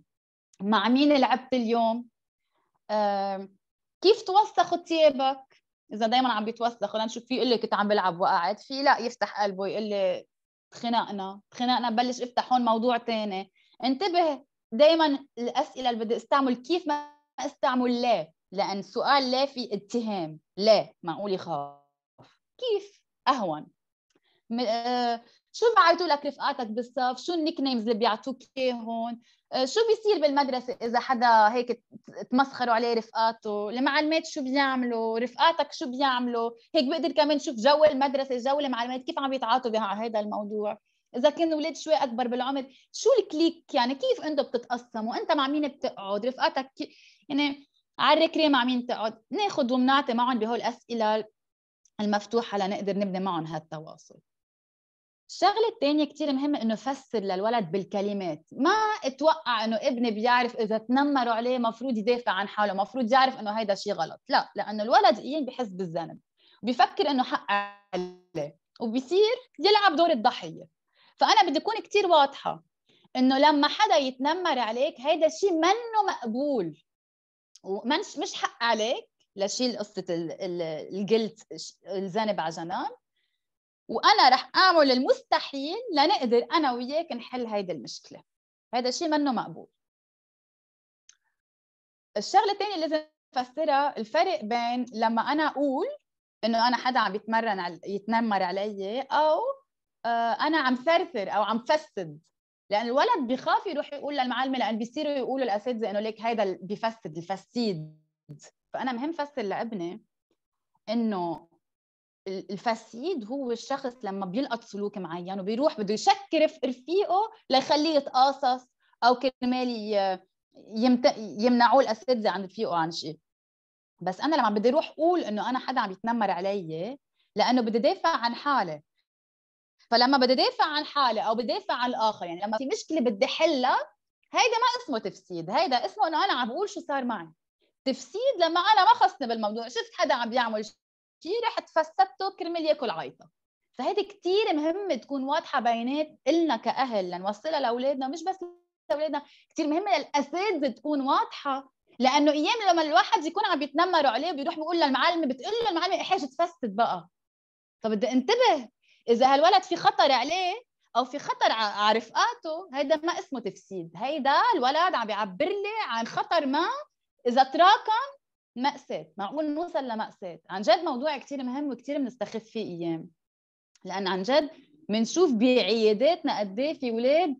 مع مين لعبت اليوم آه كيف توسخوا ثيابك اذا دائما عم بيتوسخ خلينا نشوف في يقول لي كنت عم بلعب وقعت في لا يفتح قلبه يقول لي تخنقنا تخنقنا بلش افتح هون موضوع تاني انتبه دائما الاسئله اللي بدي استعمل كيف ما استعمل لا لان سؤال لا في اتهام لا معقول يخاف كيف اهون آه، شو بعتوا لك رفقاتك بالصف شو النيك نيمز اللي بيعطوك اياهم آه، شو بيصير بالمدرسة إذا حدا هيك تمسخروا عليه رفقاته المعلمات شو بيعملوا رفقاتك شو بيعملوا هيك بقدر كمان شوف جو المدرسة جو المعلمات كيف عم يتعاطوا بهذا الموضوع إذا كانوا أولاد شوي أكبر بالعمر شو الكليك يعني كيف أنتوا بتتقسموا أنت مع مين بتقعد رفقاتك يعني على الركري مع مين تقعد ناخذ ونعطي معهم بهول الأسئلة المفتوحة لنقدر نبني معهم هالتواصل الشغله الثانيه كثير مهمه انه فسر للولد بالكلمات ما اتوقع انه ابني بيعرف اذا تنمروا عليه مفروض يدافع عن حاله مفروض يعرف انه هيدا شيء غلط لا لانه الولد ايان بحس بالذنب بفكر انه حق عليه وبصير يلعب دور الضحيه فانا بدي اكون كثير واضحه انه لما حدا يتنمر عليك هيدا شيء منه مقبول ومنش مش حق عليك لشيل قصه الجلد الذنب على جنب وانا رح اعمل المستحيل لنقدر انا وياك نحل هيدي المشكله هذا شيء منه مقبول الشغله الثانيه لازم نفسرها الفرق بين لما انا اقول انه انا حدا عم يتمرن على يتنمر علي او آه، انا عم ثرثر او عم فسد لان الولد بخاف يروح يقول للمعلمه لان بيصيروا يقولوا الاساتذه انه ليك هيدا بفسد الفسيد فانا مهم فسر لابني انه الفسيد هو الشخص لما بيلقط سلوك معين وبيروح بده يشكر رفيقه ليخليه يتقاصص او كرمال يمنعوه الاساتذه عن رفيقه عن شيء بس انا لما بدي اروح اقول انه انا حدا عم يتنمر علي لانه بدي دافع عن حالي فلما بدي دافع عن حالي او بدي دافع عن الاخر يعني لما في مشكله بدي حلها هيدا ما اسمه تفسيد هيدا اسمه انه انا عم بقول شو صار معي تفسيد لما انا ما خصني بالموضوع شفت حدا عم بيعمل رح تفسدته كرمال ياكل عيطه فهيدي كثير مهم تكون واضحه بينات النا كاهل لنوصلها لاولادنا مش بس لاولادنا كثير مهمه للاساتذه تكون واضحه لانه ايام لما الواحد يكون عم يتنمروا عليه بيروح بيقول للمعلمه بتقول له المعلمه حاجة تفسد بقى فبدي انتبه اذا هالولد في خطر عليه او في خطر على رفقاته هيدا ما اسمه تفسيد هيدا الولد عم بيعبر لي عن خطر ما اذا تراكم مأساة معقول نوصل لمأساة عن جد موضوع كتير مهم وكتير بنستخف فيه أيام لأن عن جد بنشوف بعياداتنا قد إيه في ولاد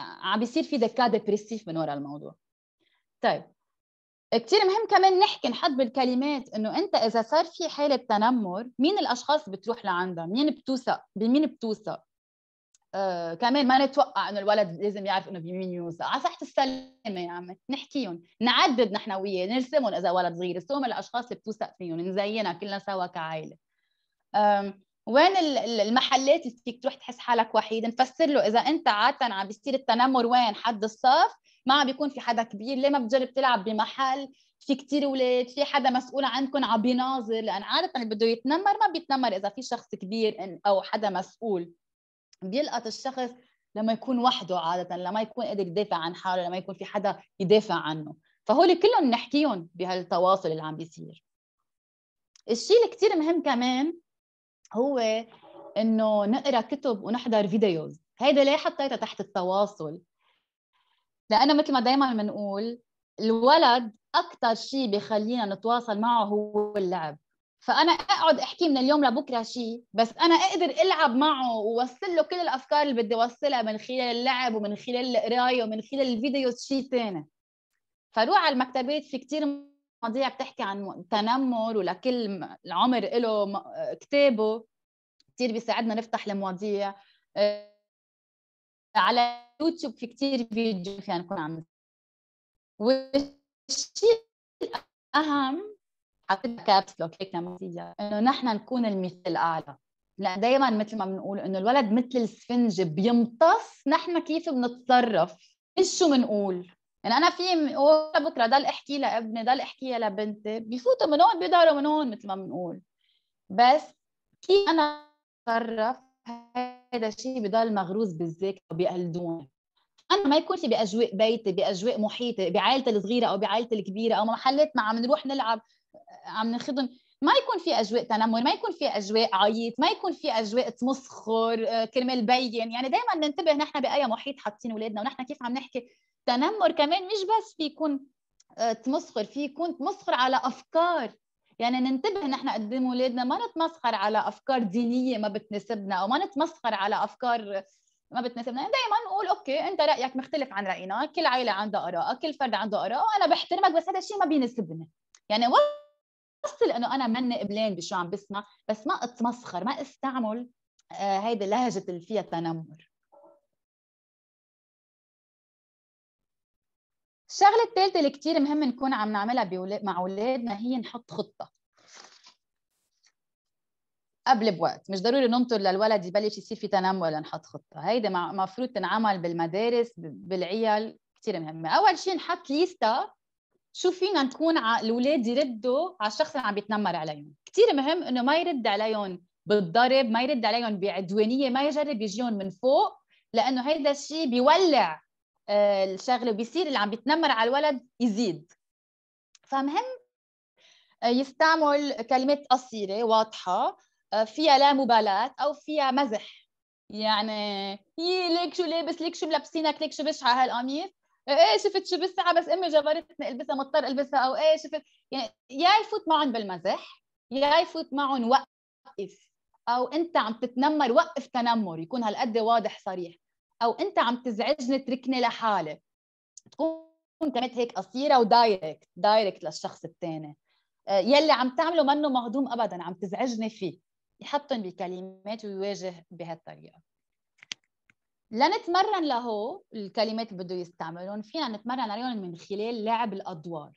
عم بيصير في دكا ديبريسيف من وراء الموضوع طيب كتير مهم كمان نحكي نحط بالكلمات انه انت اذا صار في حاله تنمر مين الاشخاص بتروح لعندها مين بتوثق بمين بتوثق آه، كمان ما نتوقع انه الولد لازم يعرف انه بيمين يوسع على صحه السلامه يا عمي نحكيهم نعدد نحن وياه نرسمهم اذا ولد صغير نرسمهم الاشخاص اللي بتوثق فيهم نزينها كلنا سوا كعائله وين المحلات اللي فيك تروح تحس حالك وحيد نفسر له اذا انت عاده عم بيصير التنمر وين حد الصف ما عم بيكون في حدا كبير ليه ما بتجرب تلعب بمحل في كتير اولاد في حدا مسؤول عنكم عم بيناظر لان عاده اللي بده يتنمر ما بيتنمر اذا في شخص كبير او حدا مسؤول بيلقط الشخص لما يكون وحده عادة لما يكون قادر يدافع عن حاله لما يكون في حدا يدافع عنه فهول كلهم نحكيهم بهالتواصل اللي عم بيصير الشيء اللي كتير مهم كمان هو انه نقرا كتب ونحضر فيديوز هيدا ليه حطيتها تحت التواصل لانه مثل ما دائما بنقول الولد اكثر شيء بخلينا نتواصل معه هو اللعب فانا اقعد احكي من اليوم لبكره شيء بس انا اقدر العب معه ووصل له كل الافكار اللي بدي اوصلها من خلال اللعب ومن خلال القرايه ومن خلال الفيديو شيء ثاني فروح على المكتبات في كثير مواضيع بتحكي عن تنمر ولكل العمر له كتابه كثير بيساعدنا نفتح المواضيع آه، على يوتيوب في كثير فيديو فينا نكون عم والشيء الاهم حطيت كابس لوك هيك نمطيه انه نحن نكون المثال الاعلى لا دائما مثل ما بنقول انه الولد مثل السفنج بيمتص نحن كيف بنتصرف مش شو بنقول يعني انا في بكره ضل احكي لابني ضل احكيها لبنتي بفوتوا من هون بيضلوا من هون مثل ما بنقول بس كيف انا اتصرف هذا الشيء بضل مغروز بالذاكره وبيقلدوني انا ما يكون في باجواء بيتي باجواء محيطي بعائلتي الصغيره او بعائلتي الكبيره او محلات ما عم نروح نلعب عم نخدم ما يكون في اجواء تنمر ما يكون في اجواء عيط ما يكون في اجواء تمسخر آه، كرمال بين يعني دائما ننتبه نحن باي محيط حاطين اولادنا ونحن كيف عم نحكي تنمر كمان مش بس في يكون آه، تمسخر في يكون تمسخر على افكار يعني ننتبه نحن قدام اولادنا إيه ما نتمسخر على افكار دينيه ما بتناسبنا او ما نتمسخر على افكار ما بتناسبنا دائما نقول اوكي انت رايك مختلف عن راينا كل عائله عندها اراء كل فرد عنده اراء وانا بحترمك بس هذا الشيء ما بيناسبني يعني بس لانه انا مني قبلان بشو عم بسمع بس ما اتمسخر ما استعمل آه، هيدي لهجه اللي فيها تنمر الشغله الثالثه اللي كثير مهم نكون عم نعملها مع اولادنا هي نحط خطه قبل بوقت مش ضروري ننطر للولد يبلش يصير في تنمر لنحط خطه هيدي المفروض تنعمل بالمدارس بالعيال كثير مهمه اول شيء نحط ليستا شو فينا نكون الاولاد يردوا على الشخص اللي عم بيتنمر عليهم كثير مهم انه ما يرد عليهم بالضرب ما يرد عليهم بعدوانيه ما يجرب يجيهم من فوق لانه هذا الشيء بيولع آه، الشغله وبيصير اللي عم بيتنمر على الولد يزيد فمهم آه، يستعمل كلمات قصيره واضحه آه، فيها لا مبالاه او فيها مزح يعني يي ليك شو لابس ليك شو ملبسينك ليك شو بشعه هالقميص ايه شفت شو بالساعه بس امي جبرتني البسها مضطر البسها او ايه شفت يعني يا يفوت معهم بالمزح يا يفوت معهم وقف او انت عم تتنمر وقف تنمر يكون هالقد واضح صريح او انت عم تزعجني اتركني لحالي تكون كانت هيك قصيره ودايركت دايركت للشخص الثاني آه، يلي عم تعمله منه مهضوم ابدا عم تزعجني فيه يحطهم بكلمات ويواجه بهالطريقه لنتمرن لهو الكلمات اللي بده يستعملهم فينا نتمرن عليهم من خلال لعب الادوار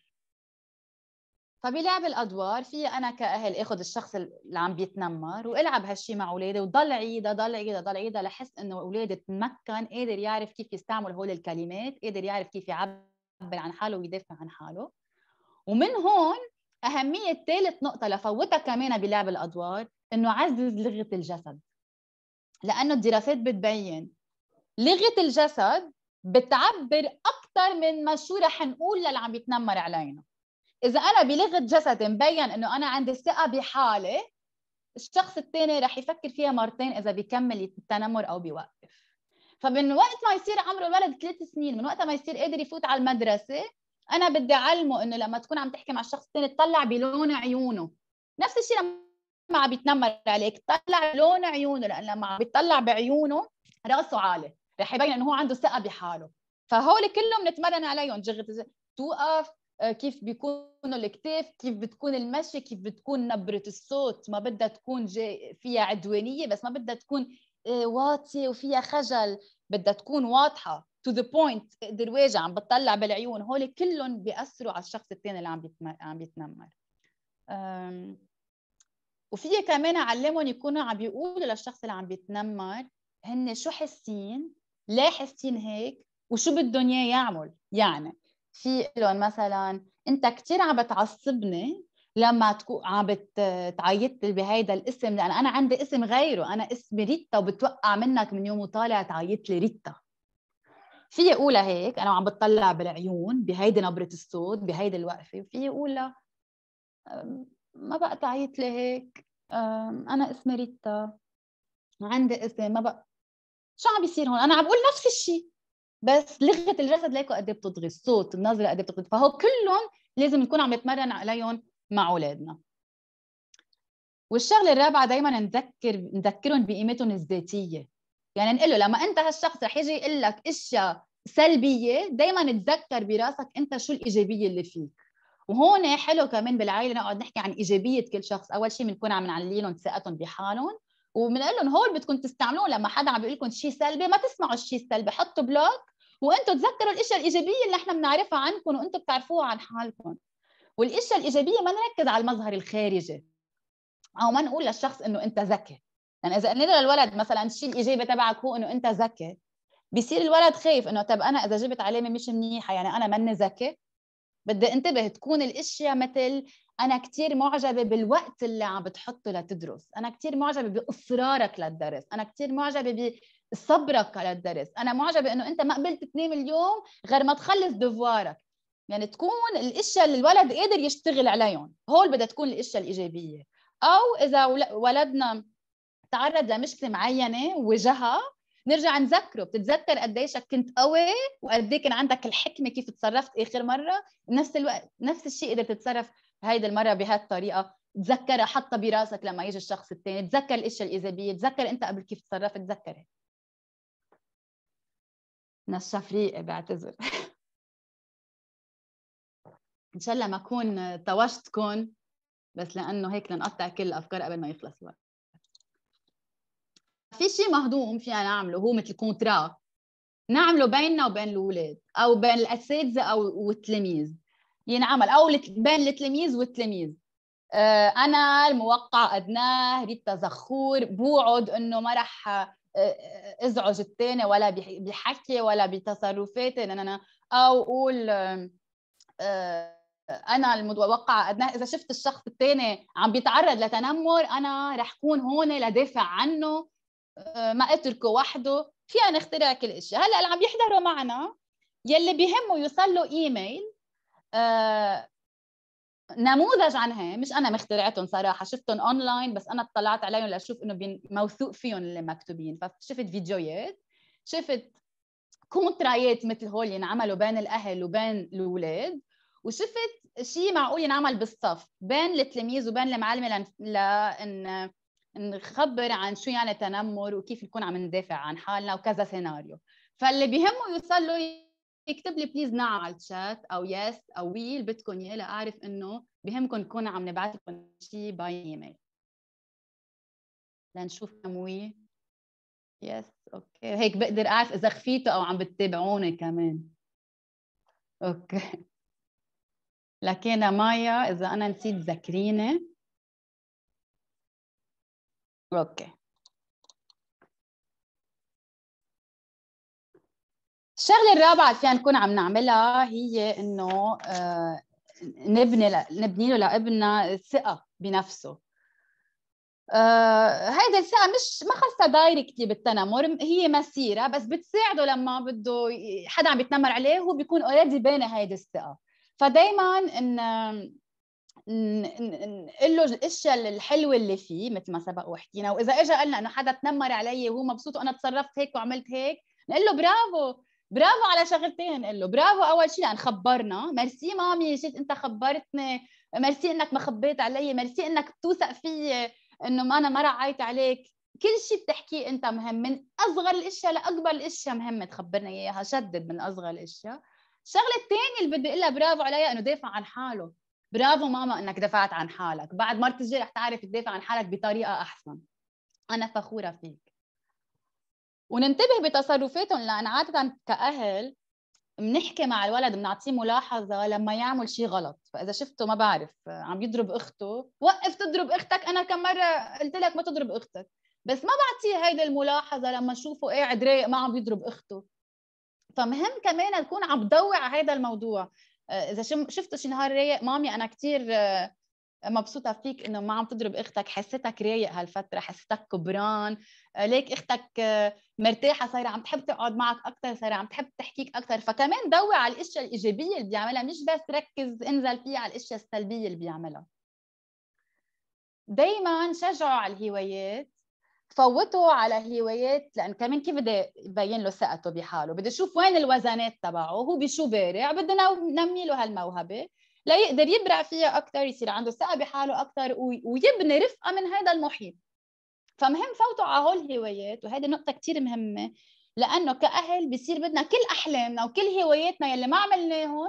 فبلعب الادوار في انا كاهل اخذ الشخص اللي عم بيتنمر والعب هالشي مع اولادي وضل عيدها ضل عيدها ضل عيدها لحس انه اولادي تمكن قادر يعرف كيف يستعمل هول الكلمات قادر يعرف كيف يعبر عن حاله ويدافع عن حاله ومن هون اهميه ثالث نقطه لفوتها كمان بلعب الادوار انه عزز لغه الجسد لانه الدراسات بتبين لغه الجسد بتعبر اكثر من ما شو رح نقول للي عم يتنمر علينا اذا انا بلغه جسدي مبين انه انا عندي ثقه بحالي الشخص الثاني رح يفكر فيها مرتين اذا بيكمل التنمر او بيوقف فمن وقت ما يصير عمره الولد ثلاث سنين من وقت ما يصير قادر يفوت على المدرسه انا بدي اعلمه انه لما تكون عم تحكي مع الشخص الثاني تطلع بلون عيونه نفس الشيء لما عم بيتنمر عليك طلع لون عيونه لان لما عم بيطلع بعيونه راسه عالي رح يبين انه هو عنده ثقه بحاله فهول كلهم نتمرن عليهم جغة توقف آه، كيف بيكونوا الاكتاف كيف بتكون المشي كيف بتكون نبرة الصوت ما بدها تكون جي فيها عدوانية بس ما بدها تكون آه، واطية وفيها خجل بدها تكون واضحة تو ذا بوينت اقدر واجه عم بتطلع بالعيون هول كلهم بياثروا على الشخص الثاني اللي عم بيتمر عم بيتنمر وفي كمان اعلمهم يكونوا عم بيقولوا للشخص اللي عم بيتنمر هن شو حاسين ليه حاسين هيك وشو بدهم اياه يعمل يعني في لهم مثلا انت كثير عم بتعصبني لما تكون عم بتعيط لي بهيدا الاسم لان انا عندي اسم غيره انا اسمي ريتا وبتوقع منك من يوم وطالع تعيط لي ريتا في اقولها هيك انا عم بتطلع بالعيون بهيدي نبره الصوت بهيدي الوقفه وفي اقولها ما بقى تعيط لي هيك انا اسمي ريتا عندي اسم ما بقى شو عم بيصير هون انا عم بقول نفس الشيء بس لغه الجسد ليكو قد إيه بتطغي الصوت النظره قد إيه بتطغي فهو كلهم لازم نكون عم نتمرن عليهم مع اولادنا والشغله الرابعه دائما نذكر نذكرهم بقيمتهم الذاتيه يعني نقول له لما انت هالشخص رح يجي يقول لك اشياء سلبيه دائما تذكر براسك انت شو الايجابيه اللي فيك وهون حلو كمان بالعائله نقعد نحكي عن ايجابيه كل شخص اول شيء بنكون عم نعلي لهم ثقتهم بحالهم وبنقول لهم هول بدكم تستعملوه لما حدا عم بيقول لكم شيء سلبي ما تسمعوا الشيء السلبي حطوا بلوك وانتم تذكروا الاشياء الايجابيه اللي احنا بنعرفها عنكم وانتم بتعرفوها عن حالكم والاشياء الايجابيه ما نركز على المظهر الخارجي او ما نقول للشخص انه انت ذكي يعني اذا قلنا له للولد مثلا الشيء الايجابي تبعك هو انه انت ذكي بصير الولد خايف انه طب انا اذا جبت علامه مش منيحه يعني انا ماني ذكي بدي انتبه تكون الاشياء مثل انا كثير معجبه بالوقت اللي عم بتحطه لتدرس انا كثير معجبه باصرارك للدرس انا كثير معجبه بصبرك على الدرس انا معجبه انه انت ما قبلت تنام اليوم غير ما تخلص دفوارك يعني تكون الاشياء اللي الولد قادر يشتغل عليهم هول بدها تكون الاشياء الايجابيه او اذا ولدنا تعرض لمشكله معينه وواجهها نرجع نذكره بتتذكر قديشك إيه كنت قوي وقد إيه كان عندك الحكمه كيف تصرفت اخر مره نفس الوقت نفس الشيء قدرت تتصرف هيدي المره بهالطريقه تذكرها حتى براسك لما يجي الشخص الثاني تذكر الاشياء الايجابيه تذكر انت قبل كيف تصرفت تذكرها نشف ريقي بعتذر ان شاء الله ما اكون طوشتكم بس لانه هيك لنقطع كل الافكار قبل ما يخلص الوقت في شيء مهضوم فينا نعمله هو مثل كونترا نعمله بيننا وبين الاولاد او بين الاساتذه او والتلاميذ ينعمل او بين التلاميذ والتلاميذ آه، انا الموقع ادناه ريتا زخور بوعد انه ما راح آه، آه، ازعج الثاني ولا بحكي ولا بتصرفاتي انا او اقول انا المتوقع ادناه اذا شفت الشخص الثاني عم بيتعرض لتنمر انا راح كون هون لدافع عنه آه، ما اتركه وحده فينا نخترع كل شيء هلا اللي عم يحضروا معنا يلي بهمه يوصل له ايميل آه نموذج هي. مش انا مخترعتهم صراحه شفتهم اونلاين بس انا اطلعت عليهم لاشوف انه موثوق فيهم اللي مكتوبين فشفت فيديوهات شفت كونترايات مثل هول ينعملوا بين الاهل وبين الاولاد وشفت شيء معقول ينعمل بالصف بين التلاميذ وبين المعلمه لان نخبر عن شو يعني تنمر وكيف نكون عم ندافع عن حالنا وكذا سيناريو فاللي بهمه يوصل له يكتب لي بليز نعم على الشات او يس او وي اللي بدكم اياه لاعرف انه بهمكم نكون عم نبعث لكم شيء باي ايميل لنشوف كم وي يس اوكي هيك بقدر اعرف اذا خفيتوا او عم بتتابعوني كمان اوكي لكن مايا اذا انا نسيت ذكريني اوكي الشغله الرابعه اللي فينا نكون عم نعملها هي انه آه، نبني نبني له لابننا ثقه بنفسه آه هيدي الثقه مش ما خلصها دايركتلي بالتنمر هي مسيره بس بتساعده لما بده حدا عم يتنمر عليه هو بيكون اوريدي باني هيدي الثقه فدائما ان نقول له الاشياء الحلوه اللي فيه مثل ما سبق وحكينا واذا اجى قالنا انه حدا تنمر علي وهو مبسوط وانا تصرفت هيك وعملت هيك نقول له برافو برافو على شغلتين نقول له برافو اول شيء لان خبرنا ميرسي مامي جيت انت خبرتني ميرسي انك ما خبيت علي ميرسي انك بتوثق في انه ما انا ما رعيت عليك كل شيء بتحكيه انت مهم من اصغر الاشياء لاكبر الاشياء مهمه تخبرنا اياها شدد من اصغر الاشياء الشغله الثانيه اللي بدي اقول برافو عليها انه دافع عن حاله برافو ماما انك دفعت عن حالك بعد ما تجي رح تعرف تدافع عن حالك بطريقه احسن انا فخوره فيك وننتبه بتصرفاتهم لان عاده كاهل بنحكي مع الولد بنعطيه ملاحظه لما يعمل شيء غلط فاذا شفته ما بعرف عم يضرب اخته وقف تضرب اختك انا كم مره قلت لك ما تضرب اختك بس ما بعطيه هيدي الملاحظه لما اشوفه قاعد رايق ما عم يضرب اخته فمهم كمان تكون عم تضوي على هذا الموضوع آه، اذا شفتوا شي نهار رايق مامي انا كثير آه، مبسوطة فيك انه ما عم تضرب اختك حسيتك رايق هالفترة حسيتك كبران آه، ليك اختك مرتاحة صايرة عم تحب تقعد معك اكثر صايرة عم تحب تحكيك اكثر فكمان ضوي على الاشياء الايجابية اللي بيعملها مش بس ركز انزل فيها على الاشياء السلبية اللي بيعملها دايما شجعوا على الهوايات فوته على هوايات لان كمان كيف بدي يبين له ثقته بحاله بدي اشوف وين الوزنات تبعه هو بشو بارع بدنا ننمي له هالموهبه ليقدر يبرع فيها اكثر يصير عنده ثقه بحاله اكثر ويبني رفقه من هذا المحيط فمهم فوتوا على هول الهوايات وهيدي نقطه كثير مهمه لانه كاهل بصير بدنا كل احلامنا وكل هواياتنا يلي ما عملناهم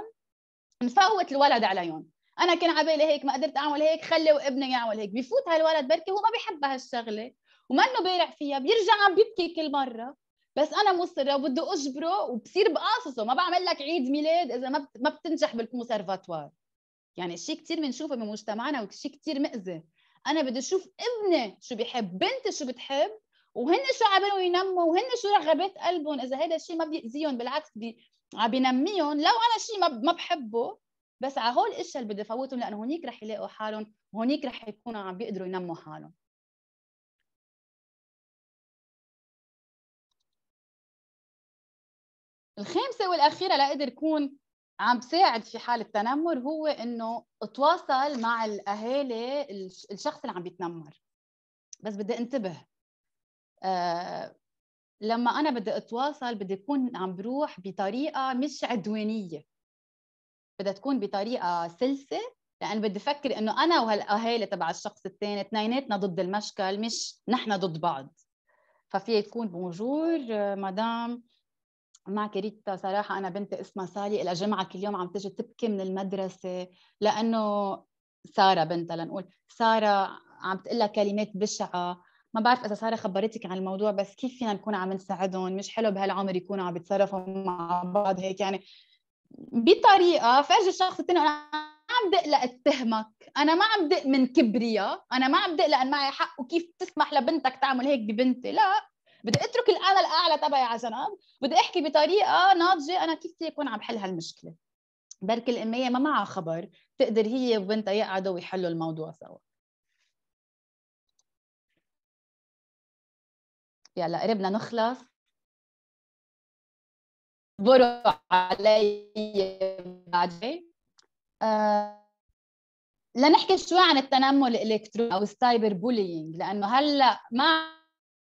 نفوت الولد عليهم انا كان على بالي هيك ما قدرت اعمل هيك خلي ابني يعمل هيك بفوت هالولد بركي هو ما بيحب هالشغله ومنه بارع فيها بيرجع عم بيبكي كل مره بس انا مصره وبدي اجبره وبصير بقاصصه ما بعمل لك عيد ميلاد اذا ما ما بتنجح بالكونسرفاتوار يعني شيء كثير بنشوفه بمجتمعنا وشيء كثير مأذي انا بدي اشوف ابني شو بيحب بنتي شو بتحب وهن شو عم ينموا وهن شو رغبات قلبهم اذا هذا الشيء ما بيأذيهم بالعكس بي... عم بينميهم لو انا شيء ما, ب... ما بحبه بس على هول الاشياء اللي بدي فوتهم لانه هونيك رح يلاقوا حالهم وهونيك رح يكونوا عم بيقدروا ينموا حالهم الخامسه والاخيره أقدر اكون عم بساعد في حال التنمر هو انه اتواصل مع الاهالي الشخص اللي عم بيتنمر بس بدي انتبه أه لما انا بدي اتواصل بدي اكون عم بروح بطريقه مش عدوانيه بدها تكون بطريقه سلسه لان بدي افكر انه انا وهالاهالي تبع الشخص الثاني اثنيناتنا ضد المشكل مش نحن ضد بعض ففي تكون بونجور آه، مدام معك ريتا صراحة أنا بنت اسمها سالي إلى جمعة كل يوم عم تجي تبكي من المدرسة لأنه سارة بنتها لنقول سارة عم تقلها كلمات بشعة ما بعرف إذا سارة خبرتك عن الموضوع بس كيف فينا نكون عم نساعدهم مش حلو بهالعمر يكونوا عم يتصرفوا مع بعض هيك يعني بطريقة فرج الشخص الثاني أنا ما عم دق لاتهمك انا ما عم دق من كبرياء انا ما عم دق لان معي حق وكيف تسمح لبنتك تعمل هيك ببنتي لا بدي اترك الانا الاعلى تبعي على جنب بدي احكي بطريقه ناضجه انا كيف في اكون عم بحل هالمشكله برك الاميه ما معها خبر تقدر هي وبنتها يقعدوا ويحلوا الموضوع سوا يلا قربنا نخلص اصبروا علي بعدين آه لنحكي شوي عن التنمر الالكتروني او السايبر بولينج لانه هلا ما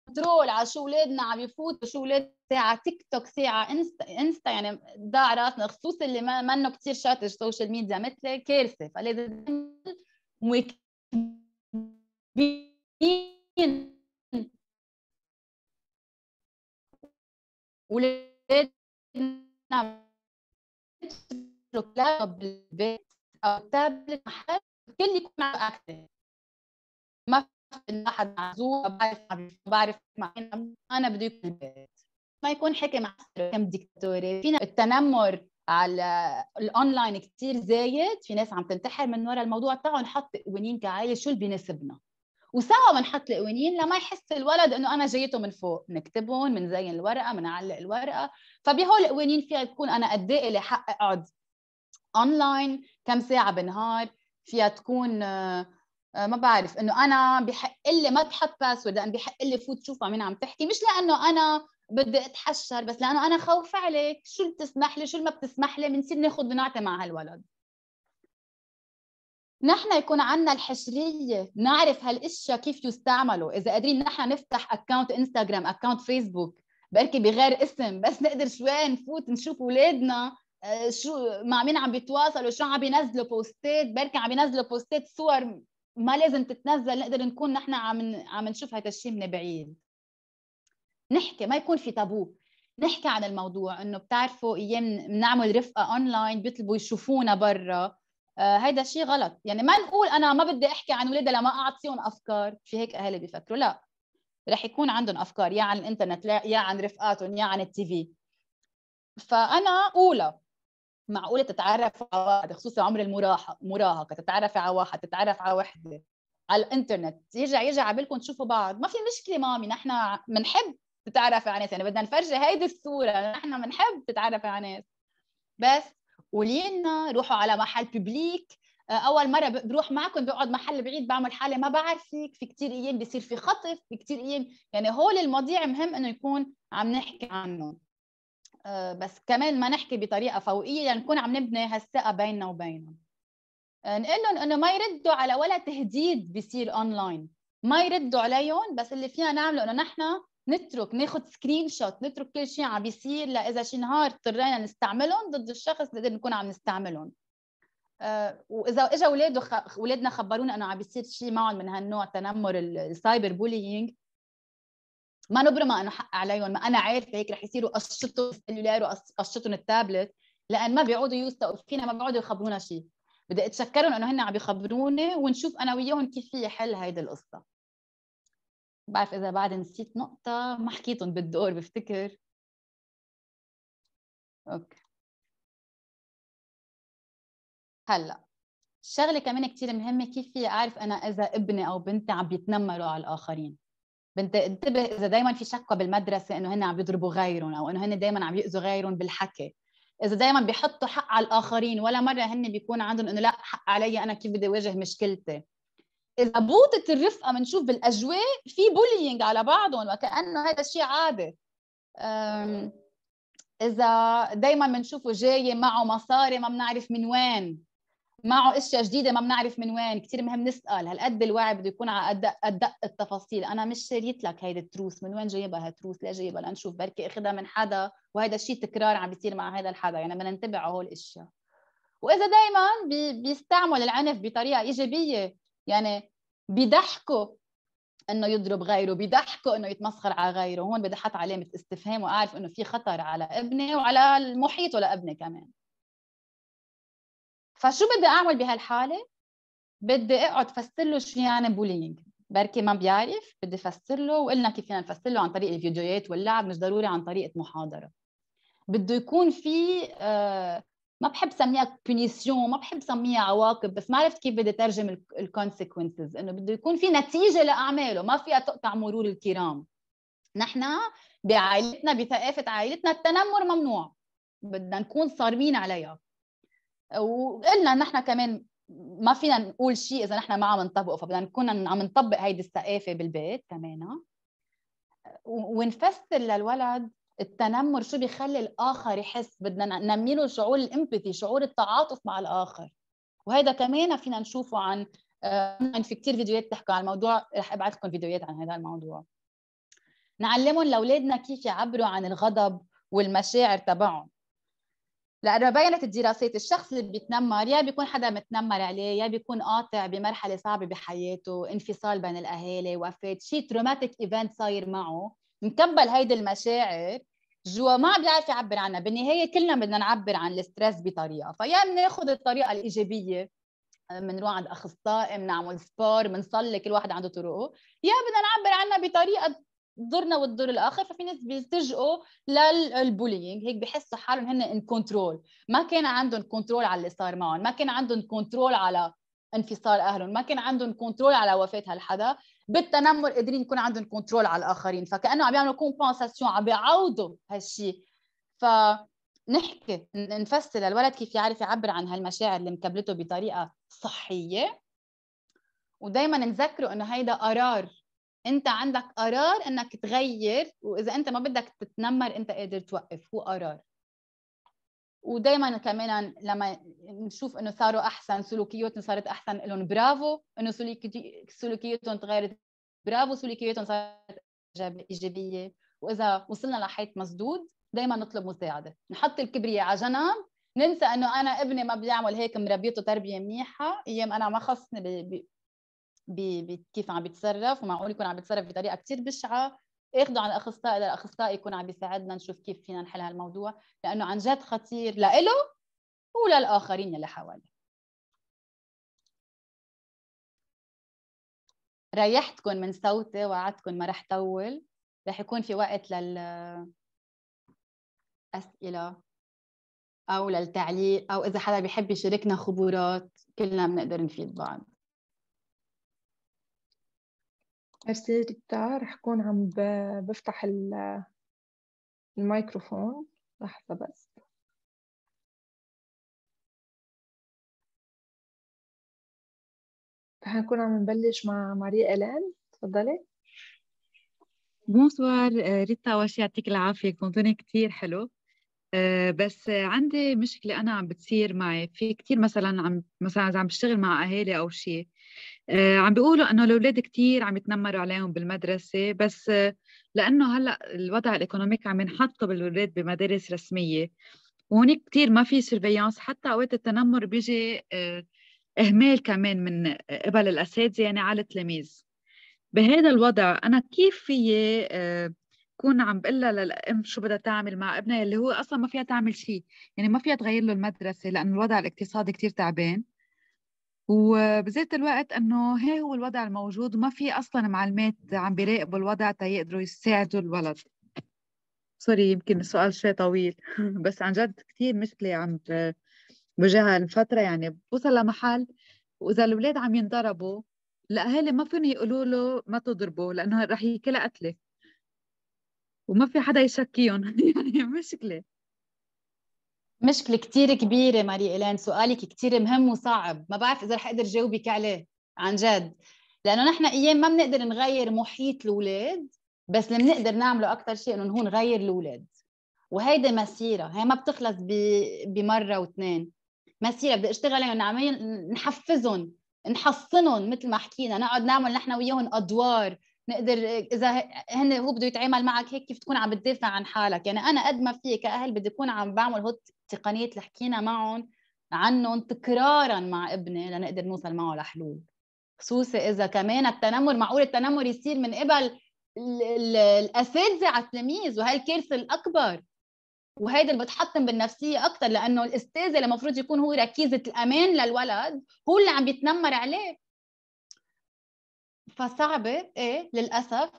كنترول على شو اولادنا عم يفوتوا شو اولاد ساعه تيك توك ساعه انستا انستا يعني ضاع راسنا خصوصا اللي ما منه كثير شاطر سوشيال ميديا مثلي كارثه فلازم مواكبين ولادنا بالبيت او تابلت محل كل يكون معه اكثر ان احد معزول بعرف بعرف مع انا بده يكون البيت ما يكون حكي مع كم دكتوري فينا التنمر على الاونلاين كثير زايد في ناس عم تنتحر من ورا الموضوع تعالوا نحط قوانين كعائله شو اللي بيناسبنا وسوا بنحط القوانين لما يحس الولد انه انا جايته من فوق بنكتبهم بنزين الورقه بنعلق الورقه فبهول القوانين فيها تكون انا قد ايه لي حق اقعد اونلاين كم ساعه بالنهار فيها تكون آه آه، ما بعرف انه انا بحق لي ما تحط باسورد لان بحق لي فوت شوفها مين عم تحكي مش لانه انا بدي اتحشر بس لانه انا خوفة عليك شو اللي بتسمح لي شو اللي ما بتسمح لي بنصير ناخذ ونعطي مع هالولد نحن يكون عندنا الحشريه نعرف هالاشياء كيف يستعملوا اذا قادرين نحن نفتح اكونت انستغرام اكونت فيسبوك بركي بغير اسم بس نقدر شوي نفوت نشوف اولادنا آه، شو مع مين عم بيتواصلوا شو عم بينزلوا بوستات بركي عم بينزلوا بوستات صور ما لازم تتنزل نقدر نكون نحن عم عم نشوف هذا الشيء من بعيد نحكي ما يكون في تابو نحكي عن الموضوع انه بتعرفوا ايام بنعمل رفقه اونلاين بيطلبوا يشوفونا برا آه هيدا شيء غلط يعني ما نقول انا ما بدي احكي عن اولادي لما اعطيهم افكار في هيك اهالي بيفكروا لا رح يكون عندهم افكار يا عن الانترنت يا عن رفقاتهم يا عن التي في فانا اولى معقوله تتعرف على واحد خصوصا عمر المراهقه تتعرف على واحد تتعرف على وحده على الانترنت يرجع يرجع على بالكم تشوفوا بعض ما في مشكله مامي نحن بنحب تتعرف على ناس يعني بدنا نفرجي هيدي الصوره نحن بنحب تتعرف على ناس بس قولي لنا روحوا على محل ببليك آه، اول مره بروح معكم بقعد محل بعيد بعمل حالي ما بعرفك في كثير ايام بصير في خطف في كثير ايام يعني هول المواضيع مهم انه يكون عم نحكي عنهم آه، بس كمان ما نحكي بطريقه فوقيه لنكون يعني عم نبني هالثقه بيننا وبينهم نقول آه، لهم انه ما يردوا على ولا تهديد بيصير اونلاين ما يردوا عليهم بس اللي فينا نعمله انه نحن نترك ناخذ سكرين شوت نترك كل شيء عم بيصير لاذا شي نهار اضطرينا نستعملهم ضد الشخص اللي نكون عم نستعملهم آه، واذا اجى اولاده اولادنا خبرونا انه عم بيصير شيء معهم من هالنوع تنمر السايبر بولينج ما نبرة انه حق عليهم ما انا عارفه هيك رح يصيروا قشطوا السلولار وقشطوا التابلت لان ما بيعودوا يوثقوا فينا ما بيعودوا يخبرونا شيء بدي اتشكرهم انه هن عم يخبروني ونشوف انا وياهم كيف في حل هيدي القصه بعرف اذا بعد نسيت نقطه ما حكيتهم بالدور بفتكر اوكي هلا شغله كمان كثير مهمه كيف في اعرف انا اذا ابني او بنتي عم بيتنمروا على الاخرين بنتبه اذا دائما في شكوى بالمدرسه انه هن عم بيضربوا غيرهم او انه هن دائما عم يأذوا غيرهم بالحكي اذا دائما بيحطوا حق على الاخرين ولا مره هن بيكون عندهم انه لا حق علي انا كيف بدي واجه مشكلتي اذا بوطه الرفقه بنشوف بالاجواء في بولينج على بعضهم وكانه هذا الشيء عادي اذا دائما بنشوفه جايه معه مصاري ما بنعرف من وين معه اشياء جديده ما بنعرف من وين كثير مهم نسال هالقد الوعي بده يكون على ادق التفاصيل انا مش شريت لك هيدي التروس من وين جايبها هالتروس ليه جايبها لنشوف بركي اخذها من حدا وهذا الشيء تكرار عم بيصير مع هذا الحدا يعني بدنا ننتبه على هول الاشياء واذا دائما بي بيستعمل العنف بطريقه ايجابيه يعني بيضحكوا انه يضرب غيره بيضحكوا انه يتمسخر على غيره هون بدي احط علامه استفهام واعرف انه في خطر على ابني وعلى المحيط لابني كمان فشو بدي اعمل بهالحاله؟ بدي اقعد فسر له شو يعني بولينج بركي ما بيعرف بدي فسر له وقلنا كيف فينا نفسر له عن طريق الفيديوهات واللعب مش ضروري عن طريقه محاضره بده يكون في آه، ما بحب سميها بونيسيون ما بحب سميها عواقب بس ما عرفت كيف بدي ترجم الكونسيكونسز انه بده يكون في نتيجه لاعماله ما فيها تقطع مرور الكرام نحن بعائلتنا بثقافه عائلتنا التنمر ممنوع بدنا نكون صارمين عليها وقلنا نحن كمان ما فينا نقول شيء اذا نحن ما عم نطبقه فبدنا نكون عم نطبق هيدي الثقافه بالبيت كمان ونفسر للولد التنمر شو بيخلي الاخر يحس بدنا ننمي له شعور الامباثي شعور التعاطف مع الاخر وهذا كمان فينا نشوفه عن آه، في كثير فيديوهات بتحكوا عن الموضوع رح ابعث لكم فيديوهات عن هذا الموضوع نعلمهم لاولادنا كيف يعبروا عن الغضب والمشاعر تبعهم لانه بينت الدراسات الشخص اللي بيتنمر يا بيكون حدا متنمر عليه يا بيكون قاطع بمرحله صعبه بحياته انفصال بين الاهالي وفاه شيء تروماتيك ايفنت صاير معه مكبل هيدي المشاعر جوا ما بيعرف يعبر عنها بالنهايه كلنا بدنا نعبر عن الستريس بطريقه فيا يعني بناخذ الطريقه الايجابيه بنروح آه، عند اخصائي بنعمل سبور بنصلي كل واحد عنده طرقه يا بدنا نعبر عنها بطريقه تضرنا وتضر الاخر ففي ناس بيلتجئوا للبولينج هيك بحسوا حالهم هن ان كنترول ما كان عندهم كنترول على اللي صار معهم ما كان عندهم كنترول على انفصال اهلهم ما كان عندهم كنترول على وفاه هالحدا بالتنمر قادرين يكون عندهم كنترول على الاخرين فكانه عم يعملوا كومبنساسيون عم بيعوضوا هالشيء ف نحكي نفسر للولد كيف يعرف يعبر عن هالمشاعر اللي مكبلته بطريقه صحيه ودائما نذكره انه هيدا قرار انت عندك قرار انك تغير واذا انت ما بدك تتنمر انت قادر توقف هو قرار ودائما كمان لما نشوف انه صاروا احسن سلوكياتهم صارت احسن لهم برافو انه سلوكياتهم تغيرت برافو سلوكياتهم صارت ايجابيه واذا وصلنا لحيط مسدود دائما نطلب مساعده نحط الكبرياء على جنب ننسى انه انا ابني ما بيعمل هيك مربيته تربيه منيحه ايام انا ما خصني بكيف عم بيتصرف ومعقول يكون عم بيتصرف بطريقه كثير بشعه اخذوا على الاخصائي للاخصائي يكون عم بيساعدنا نشوف كيف فينا نحل هالموضوع لانه عن جد خطير لإله وللاخرين اللي حواليه ريحتكم من صوتي وعدتكم ما رح طول رح يكون في وقت لل أسئلة أو للتعليق أو إذا حدا بيحب يشاركنا خبرات كلنا بنقدر نفيد بعض ميرسي ريتا رح كون عم بفتح الميكروفون لحظة بس رح نكون عم نبلش مع ماريا إلين تفضلي بونسوار آه، ريتا أول شي يعطيك العافية كونتوني كتير حلو آه، بس عندي مشكلة أنا عم بتصير معي في كتير مثلا عم مثلا إذا عم بشتغل مع أهالي أو شيء آه، عم بيقولوا انه الاولاد كثير عم يتنمروا عليهم بالمدرسه بس آه، لانه هلا الوضع الايكونوميك عم ينحطوا بالولاد بمدارس رسميه وهونيك كثير ما في سيرفيانس حتى اوقات التنمر بيجي آه، اهمال كمان من قبل الاساتذه يعني على التلاميذ بهذا الوضع انا كيف فيي كون عم بقول للام شو بدها تعمل مع ابنها اللي هو اصلا ما فيها تعمل شيء يعني ما فيها تغير له المدرسه لانه الوضع الاقتصادي كثير تعبان وبذات الوقت انه هي هو الوضع الموجود وما في اصلا معلمات عم بيراقبوا الوضع تيقدروا يساعدوا الولد سوري يمكن السؤال شوي طويل بس عن جد كثير مشكله عم بواجهها الفتره يعني بوصل لمحل واذا الاولاد عم ينضربوا الاهالي ما فيهم يقولوا له ما تضربوا لانه رح يكلها قتله وما في حدا يشكيهم يعني مشكله مشكلة كتير كبيرة ماري إيلان سؤالك كتير مهم وصعب ما بعرف إذا رح أقدر جاوبك عليه عن جد لأنه نحن أيام ما بنقدر نغير محيط الأولاد بس اللي بنقدر نعمله أكثر شيء إنه هو نغير الأولاد وهيدي مسيرة هي ما بتخلص بمرة واثنين مسيرة بدي أشتغل عليهم نعمل نحفزهم نحصنهم مثل ما حكينا نقعد نعمل نحن وياهم أدوار نقدر اذا هن هو بده يتعامل معك هيك كيف تكون عم بتدافع عن حالك يعني انا قد ما في كاهل بدي اكون عم بعمل هو التقنيات اللي حكينا معهم عنهم تكرارا مع ابني لنقدر نوصل معه لحلول خصوصي اذا كمان التنمر معقول التنمر يصير من قبل الاساتذه على التلاميذ وهي الكارثه الاكبر وهيدا اللي بتحطم بالنفسيه اكثر لانه الاستاذ اللي المفروض يكون هو ركيزه الامان للولد هو اللي عم بيتنمر عليه فصعبه ايه للاسف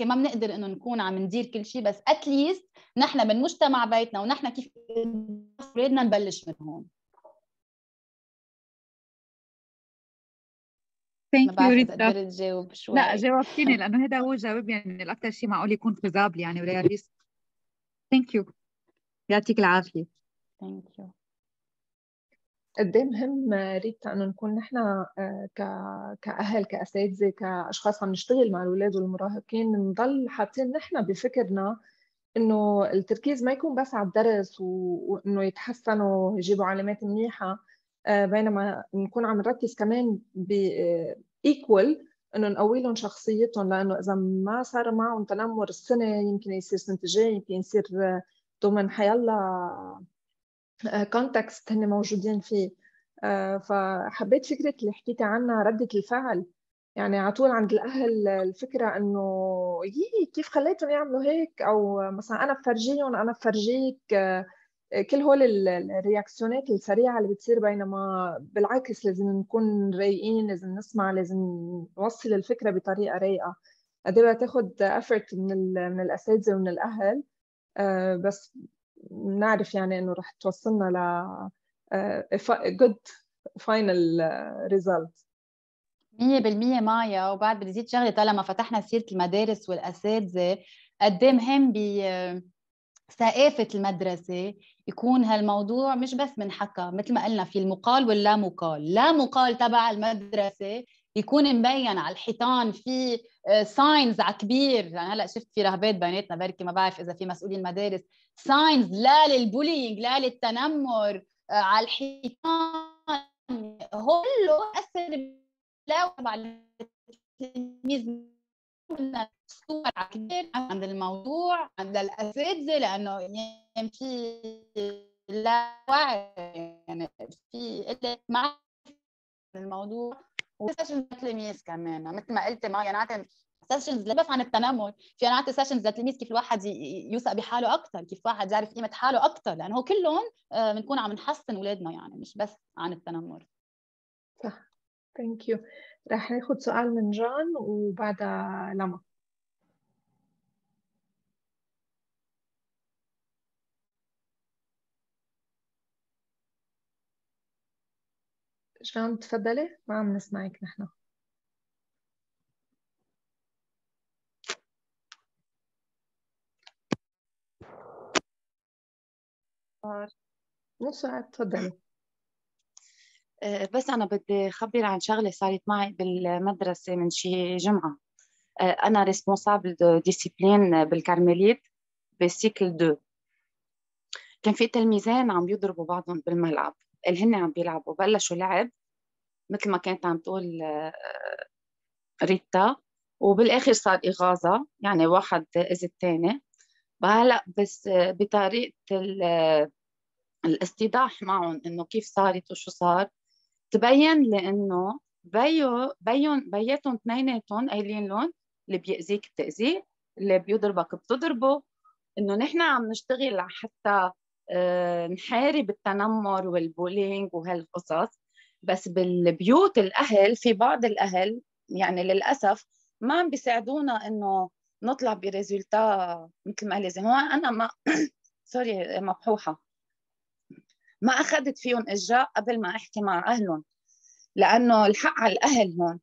ما بنقدر انه نكون عم ندير كل شيء بس اتليست نحن من مجتمع بيتنا ونحن كيف بدنا نبلش من هون ثانك يو تجاوب شوي لا جاوبتيني لانه هذا هو جواب يعني الاكثر شيء معقول يكون فيزابل يعني ورياليست ثانك يو يعطيك العافيه ثانك يو قد ايه مهم ريتا انه نكون نحن آه، كاهل كاساتذه كاشخاص عم نشتغل مع الاولاد والمراهقين نضل حاطين نحن بفكرنا انه التركيز ما يكون بس على الدرس وانه يتحسنوا يجيبوا علامات منيحه آه، بينما نكون عم نركز كمان ب ايكوال آه، انه نقوي لهم شخصيتهم لانه اذا ما صار معهم تنمر السنه يمكن يصير سنه يمكن يصير ضمن حيالله كونتكست آه، هن موجودين فيه آه، فحبيت فكرة اللي حكيت عنها ردة الفعل يعني على طول عند الأهل الفكرة إنه يي كيف خليتهم يعملوا هيك أو مثلا أنا بفرجيهم أنا بفرجيك آه، كل هول الرياكسيونات السريعة اللي بتصير بينما بالعكس لازم نكون رايقين لازم نسمع لازم نوصل الفكرة بطريقة رايقة قد ايه تاخد افورت من من الاساتذه ومن الاهل بس نعرف يعني انه رح توصلنا ل جود فاينل ريزلت 100% مايا وبعد بدي زيد شغله طالما فتحنا سيره المدارس والاساتذه قد ايه مهم ب آه، ثقافة المدرسة يكون هالموضوع مش بس منحكى مثل ما قلنا في المقال واللا مقال لا مقال تبع المدرسة يكون مبين على الحيطان في ساينز آه، على كبير يعني هلا شفت في رهبات بيناتنا بركي ما بعرف اذا في مسؤولين مدارس ساينز لا للبولينج لا للتنمر آه، على الحيطان كله اثر لا تبع التلميذ صور كبير عن الموضوع عند الاساتذه لانه يعني في لا وعي يعني في قله معرفه الموضوع وسيشنز لتلاميذ كمان مثل ما قلتي ما يعني نعطي سيشنز بس عن التنمر في انا نعطي سيشنز للتلميذ كيف الواحد يوثق بحاله اكثر كيف الواحد يعرف قيمه حاله اكثر لانه هو كلهم آه، بنكون عم نحسن اولادنا يعني مش بس عن التنمر صح ثانك يو رح ناخذ سؤال من جان وبعدها لما شلون تفضلي ما عم نسمعك نحن نص ساعة تفضلي آه، بس أنا بدي أخبر عن شغلة صارت معي بالمدرسة من شي جمعة آه، أنا ريسبونسابل دو ديسيبلين بالكارميليت بسيكل 2 كان في تلميذين عم يضربوا بعضهم بالملعب اللي هن عم بيلعبوا بلشوا لعب مثل ما كانت عم تقول آه، ريتا وبالاخر صار اغاظه يعني واحد اذى الثاني هلا بس آه، بطريقه آه، الاستيضاح معهم انه كيف صارت وشو صار تبين لانه بيو بيون بياتهم اثنيناتهم قايلين لهم اللي بيأذيك بتأذيه اللي بيضربك بتضربه انه نحن عم نشتغل حتى آه، نحارب التنمر والبولينج وهالقصص بس بالبيوت الاهل في بعض الاهل يعني للاسف ما عم بيساعدونا انه نطلع بريزولتا مثل ما لازم هو انا ما سوري مبحوحه ما اخذت فيهم اجراء قبل ما احكي مع اهلهم لانه الحق على الاهل هون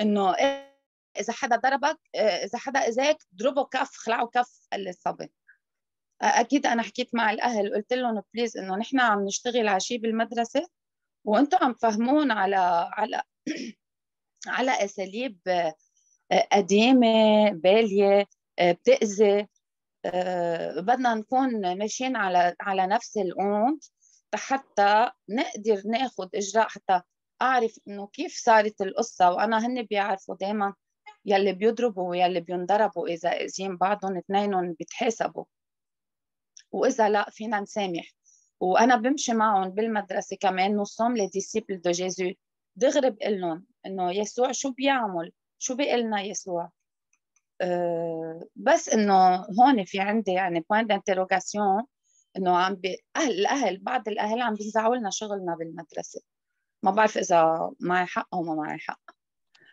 انه إيه، اذا حدا ضربك إيه، اذا حدا اذاك ضربه كف خلعه كف قال الصبي اكيد انا حكيت مع الاهل قلت لهم بليز انه نحن عم نشتغل على شيء بالمدرسه وانتم عم تفهمون على على على اساليب آه، قديمه باليه آه، بتاذي آه، بدنا نكون ماشيين على على نفس الاونت حتى نقدر ناخذ اجراء حتى اعرف انه كيف صارت القصه وانا هن بيعرفوا دائما يلي بيضربوا ويلي بينضربوا اذا اذين بعضهم اثنينهم بيتحاسبوا واذا لا فينا نسامح وانا بمشي معهم بالمدرسه كمان نصوم لي ديسيبل دو جيزو دغري بقول لهم انه يسوع شو بيعمل شو بيقول لنا يسوع أه بس انه هون في عندي يعني بوينت دانتيروغاسيون انه عم بي... اهل الاهل بعض الاهل عم بينزعوا لنا شغلنا بالمدرسه ما بعرف اذا معي حق او ما معي حق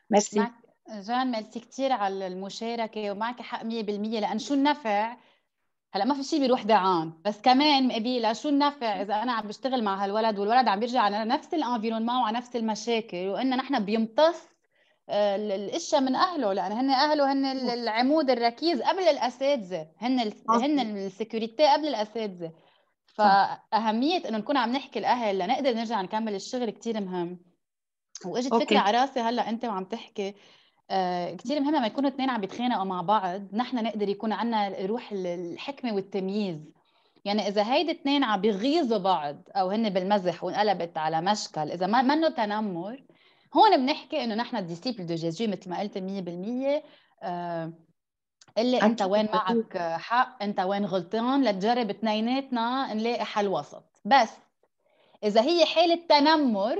ميرسي جان ميرسي كثير على المشاركه ومعك حق 100% لان شو النفع هلا ما في شيء بيروح دعان بس كمان قبيله شو النفع اذا انا عم بشتغل مع هالولد والولد عم بيرجع على نفس الانفيرونمون وعلى نفس المشاكل وانه نحن بيمتص آه، الاشياء من اهله لان هن اهله هن العمود الركيز قبل الاساتذه هن هن السكيورتي قبل الاساتذه فاهميه انه نكون عم نحكي الاهل لنقدر نرجع نكمل الشغل كثير مهم واجت فكره على راسي هلا انت وعم تحكي آه، كثير مهم لما يكونوا اثنين عم بيتخانقوا مع بعض نحن نقدر يكون عندنا روح الحكمه والتمييز يعني اذا هيدا اثنين عم بيغيظوا بعض او هن بالمزح وانقلبت على مشكل اذا ما منه تنمر هون بنحكي انه نحن ديسيبل دو جيزو مثل ما قلت 100% آه اللي انت وين معك حق انت وين غلطان لتجرب اثنيناتنا نلاقي حل وسط بس اذا هي حاله تنمر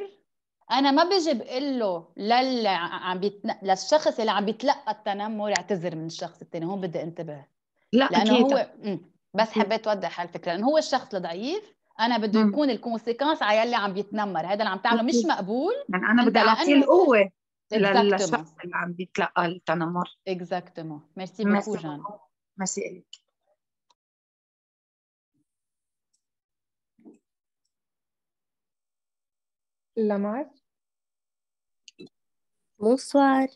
انا ما بيجي بقول له للي عم بيتن... للشخص اللي عم بيتلقى التنمر اعتذر من الشخص الثاني هون بدي انتبه لا لانه أكيد. هو بس حبيت اوضح هالفكره لانه هو الشخص الضعيف انا بده يكون الكونسيكونس على يلي عم بيتنمر هذا اللي عم تعمله مش مقبول يعني انا بدي اعطيه القوه للشخص اللي عم بيتلقى التنمر اكزاكتومون ميرسي بوكو جان ميرسي الك لمعت بونسوار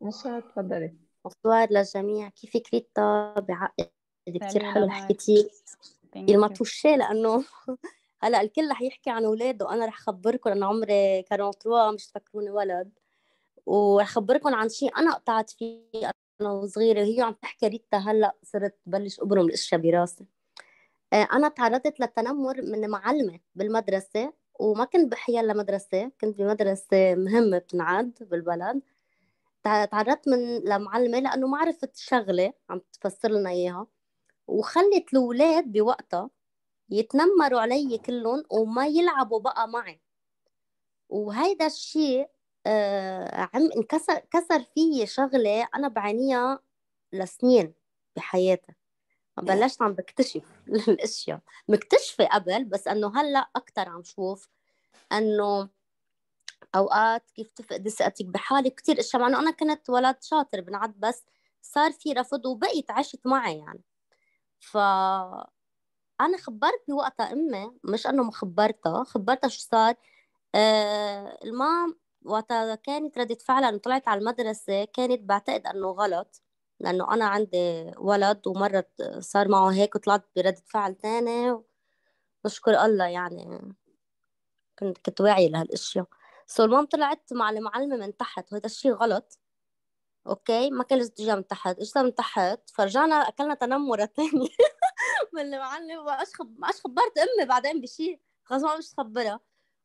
مساء تفضلي بونسوار للجميع كيفك ريتا بعقد كثير حلو حكيتي ما توشي لانه هلا الكل رح يحكي عن اولاده وانا رح خبركم انا عمري 43 مش تفكروني ولد ورح خبركم عن شيء انا قطعت فيه انا وصغيره وهي عم تحكي ريتا هلا صرت بلش ابرم الاشياء براسي آه، انا تعرضت للتنمر من معلمه بالمدرسه وما كنت بحيالة مدرسة كنت بمدرسة مهمة بتنعد بالبلد تعرضت من لمعلمة لأنه ما عرفت شغلة عم تفسر لنا إياها وخلت الأولاد بوقتها يتنمروا علي كلهم وما يلعبوا بقى معي وهيدا الشيء آه، عم انكسر كسر فيي شغله انا بعانيها لسنين بحياتي إيه. بلشت عم بكتشف الاشياء مكتشفه قبل بس انه هلا اكثر عم شوف انه اوقات كيف تفقدي ثقتك بحالك كثير اشياء مع انه انا كنت ولد شاطر بنعد بس صار في رفض وبقيت عشت معي يعني ف انا خبرت بوقتها امي مش انه ما خبرتها خبرتها شو صار آه المام وقتها كانت ردة فعلا طلعت على المدرسة كانت بعتقد انه غلط لأنه أنا عندي ولد ومرة صار معه هيك وطلعت بردة فعل تاني بشكر الله يعني كنت كنت واعية لهالأشياء سو المهم طلعت مع المعلمة من تحت وهذا الشيء غلط اوكي ما كان لازم تجي من تحت اجت من تحت فرجعنا اكلنا تنمره ثانيه من المعلم ما اش خبرت امي بعدين بشيء خلص ما مش خبرها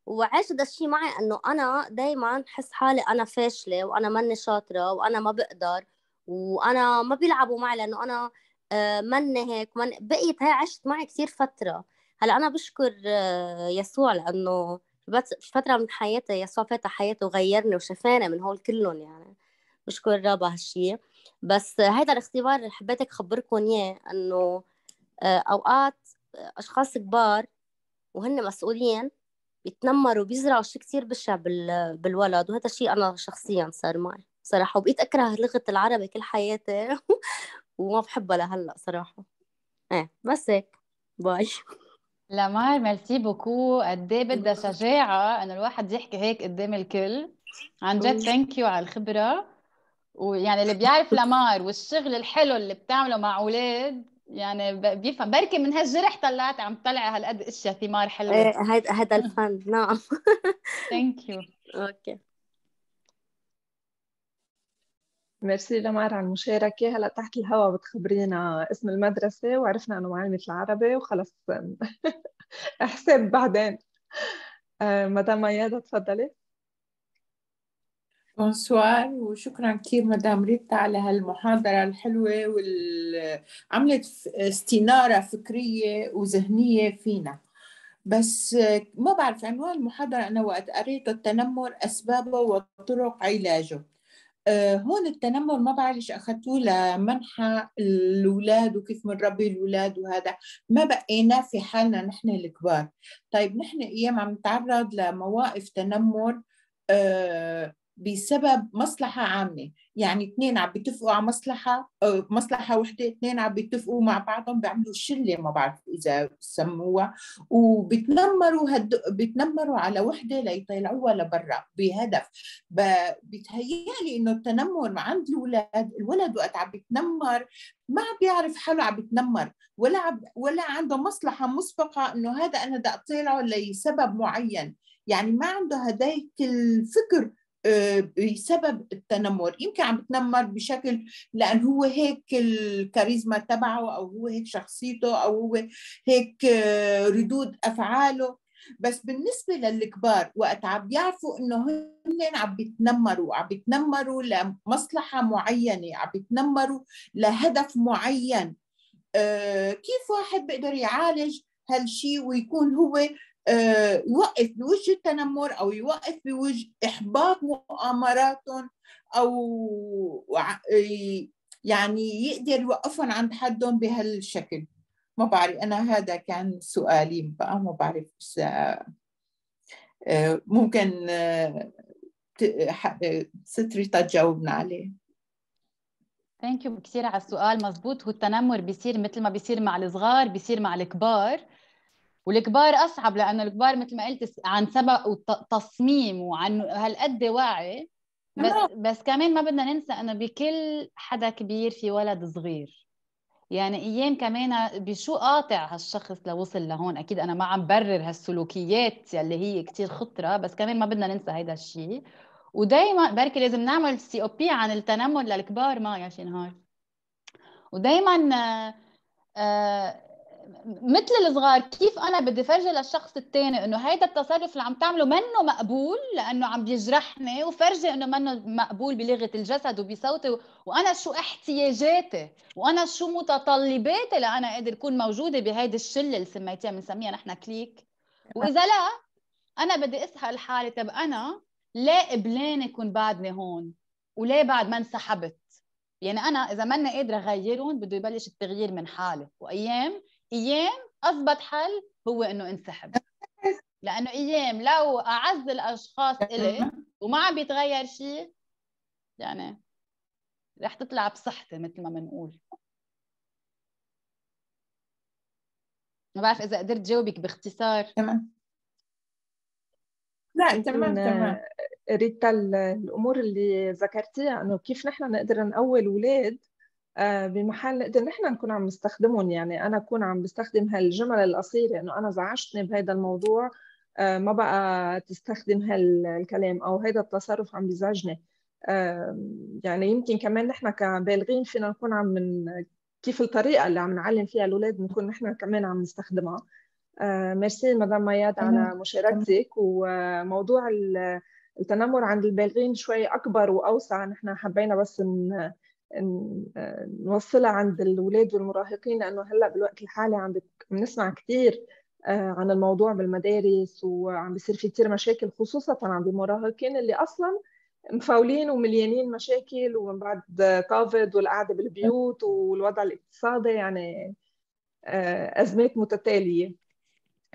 وعاش هذا الشيء معي انه انا دائما حس حالي انا فاشله وانا ماني شاطره وانا ما بقدر وانا ما بيلعبوا معي لانه انا آه، من هيك من بقيت هي عشت معي كثير فتره هلا انا بشكر آه، يسوع لانه فتره من حياتي يسوع فاتح حياتي وغيرني وشفاني من هول كلهم يعني بشكر ربا هالشيء بس هيدا الاختبار اللي حبيت اخبركم اياه انه آه، اوقات اشخاص كبار وهن مسؤولين بيتنمروا بيزرعوا شيء كثير بشع بالولد وهذا الشيء انا شخصيا صار معي صراحة وبقيت أكره لغة العربي كل حياتي وما بحبها لهلا صراحة ايه بس هيك باي ما ميرسي بوكو قد ايه بدها شجاعة انه الواحد يحكي هيك قدام الكل عن جد ثانك يو على الخبرة ويعني اللي بيعرف لمار والشغل الحلو اللي بتعمله مع اولاد يعني بيفهم بركي من هالجرح طلعت عم طلع هالقد اشياء ثمار حلوه ايه هذا الفن نعم ثانك يو اوكي ميرسي لمار على المشاركة هلا تحت الهواء بتخبرينا اسم المدرسة وعرفنا انه معلمة العربي وخلص حساب بعدين آه، مدام ميادة تفضلي بونسوار وشكرا كثير مدام ريتا على هالمحاضرة الحلوة وال عملت استنارة فكرية وذهنية فينا بس ما بعرف عنوان المحاضرة أنا وقت قريت التنمر أسبابه وطرق علاجه آه، هون التنمر ما بعرفش اخذتوه لمنحى الاولاد وكيف بنربي الاولاد وهذا ما بقينا في حالنا نحن الكبار طيب نحن ايام عم نتعرض لمواقف تنمر آه، بسبب مصلحة عامة يعني اثنين عم بيتفقوا على مصلحة مصلحة وحدة اثنين عم بيتفقوا مع بعضهم بيعملوا شلة ما بعرف إذا سموها وبتنمروا هد... بتنمروا على وحدة ليطلعوها لبرا بهدف ب... بتهيألي إنه التنمر عند الأولاد الولد وقت عم بيتنمر ما بيعرف حاله عم بتنمر ولا عب... ولا عنده مصلحة مسبقة إنه هذا أنا بدي أطلعه لسبب معين يعني ما عنده هداية الفكر آه، بسبب التنمر يمكن عم بتنمر بشكل لان هو هيك الكاريزما تبعه او هو هيك شخصيته او هو هيك آه، ردود افعاله بس بالنسبة للكبار وقت عم بيعرفوا انه هن عم بيتنمروا عم بيتنمروا لمصلحة معينة عم بيتنمروا لهدف معين آه، كيف واحد بيقدر يعالج هالشيء ويكون هو آه، يوقف بوجه التنمر او يوقف بوجه احباط مؤامراتهم او يعني يقدر يوقفهم عند حدهم بهالشكل ما بعرف انا هذا كان سؤالي بقى ما بعرف آه، ممكن آه، ستري تجاوبنا عليه ثانك يو كثير على السؤال مزبوط هو التنمر بيصير مثل ما بيصير مع الصغار بيصير مع الكبار والكبار اصعب لانه الكبار مثل ما قلت عن سبق وتصميم وعن هالقد واعي بس بس كمان ما بدنا ننسى انه بكل حدا كبير في ولد صغير يعني ايام كمان بشو قاطع هالشخص لوصل لهون اكيد انا ما عم برر هالسلوكيات يلي هي كتير خطره بس كمان ما بدنا ننسى هيدا الشيء ودايما بركي لازم نعمل سي او بي عن التنمر للكبار ما يا شي نهار ودايما آه، مثل الصغار كيف انا بدي فرجي للشخص الثاني انه هيدا التصرف اللي عم تعمله منه مقبول لانه عم بيجرحني وفرجي انه منه مقبول بلغه الجسد وبصوتي و... وانا شو احتياجاتي وانا شو متطلباتي لانا قادر اكون موجوده بهيدي الشله اللي سميتها بنسميها نحن كليك واذا لا انا بدي اسال حالي طب انا ليه قبلانه كون بعدني هون وليه بعد ما انسحبت يعني انا اذا ماني قادره اغيرهم بده يبلش التغيير من حالي وايام ايام اضبط حل هو انه انسحب لانه ايام لو اعز الاشخاص الي وما عم بيتغير شيء يعني رح تطلع بصحتي مثل ما بنقول ما بعرف اذا قدرت جاوبك باختصار تمام لا تمام تمام ريتا الامور اللي ذكرتيها انه كيف نحن نقدر نقوي الاولاد آه، بمحل نقدر نحن نكون عم نستخدمهم يعني انا اكون عم بستخدم هالجمل القصيره انه انا زعجتني بهذا الموضوع آه، ما بقى تستخدم هالكلام او هذا التصرف عم بيزعجني يعني يمكن كمان نحن كبالغين فينا نكون عم من كيف الطريقه اللي عم نعلم فيها الاولاد نكون نحن كمان عم نستخدمها آه، ميرسي مدام مياد على مشاركتك وموضوع التنمر عند البالغين شوي اكبر واوسع نحن حبينا بس آه، نوصلها عند الاولاد والمراهقين لانه هلا بالوقت الحالي عم بنسمع كثير آه، عن الموضوع بالمدارس وعم بيصير في كثير مشاكل خصوصا عند المراهقين اللي اصلا مفاولين ومليانين مشاكل ومن بعد كوفيد والقعده بالبيوت والوضع الاقتصادي يعني آه، ازمات متتاليه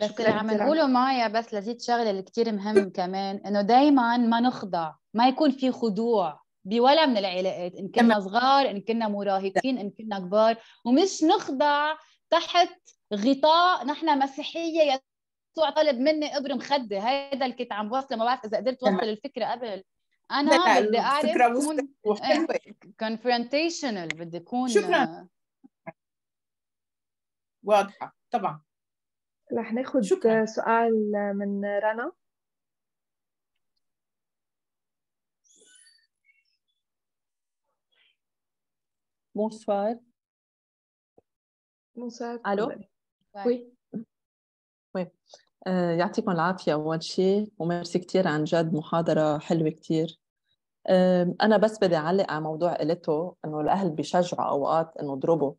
بس اللي عم نقوله مايا بس لزيد شغله اللي كثير مهم كمان انه دائما ما نخضع ما يكون في خضوع بولا من العلاقات ان كنا صغار ان كنا مراهقين ان كنا كبار ومش نخضع تحت غطاء نحن مسيحيه يسوع طلب مني ابر مخده هذا اللي كنت عم بوصله ما بعرف اذا قدرت اوصل الفكره قبل انا بدي اعرف كون كونفرونتيشنال إيه، بدي اكون شكرا واضحه طبعا رح ناخذ سؤال من رنا Bonsoir. Bonsoir. الو وي وي يعطيكم العافية أول شيء وميرسي كثير عن جد محاضرة حلوة كثير أنا بس بدي أعلق على موضوع قلته إنه الأهل بيشجعوا أوقات إنه ضربوا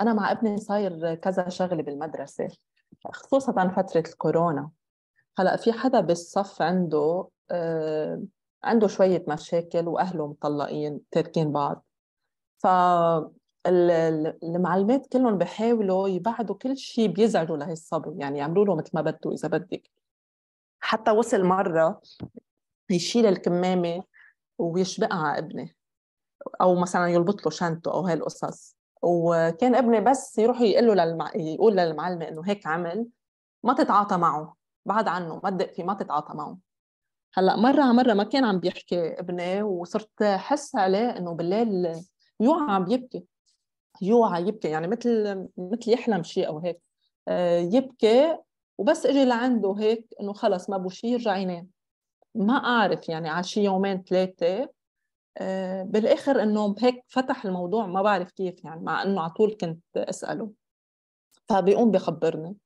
أنا مع ابني صاير كذا شغلة بالمدرسة خصوصا فترة الكورونا هلا في حدا بالصف عنده عنده شوية مشاكل وأهله مطلقين تاركين بعض فالمعلمات كلهم بحاولوا يبعدوا كل شيء بيزعجوا لهي الصبي يعني يعملوا له مثل ما بده اذا بدك حتى وصل مره يشيل الكمامه ويشبقها على ابني او مثلا يلبط له شنطه او هالقصص وكان ابني بس يروح يقول له للمع... يقول للمعلمه انه هيك عمل ما تتعاطى معه بعد عنه ما تدق فيه ما تتعاطى معه هلا مره مره ما كان عم بيحكي ابني وصرت احس عليه انه بالليل يوعى عم يبكي يوعى يبكي يعني مثل مثل يحلم شيء او هيك آه، يبكي وبس اجي لعنده هيك انه خلص ما بو شيء يرجع ينام ما اعرف يعني على شي يومين ثلاثه آه، بالاخر انه هيك فتح الموضوع ما بعرف كيف يعني مع انه على طول كنت اساله فبيقوم بخبرني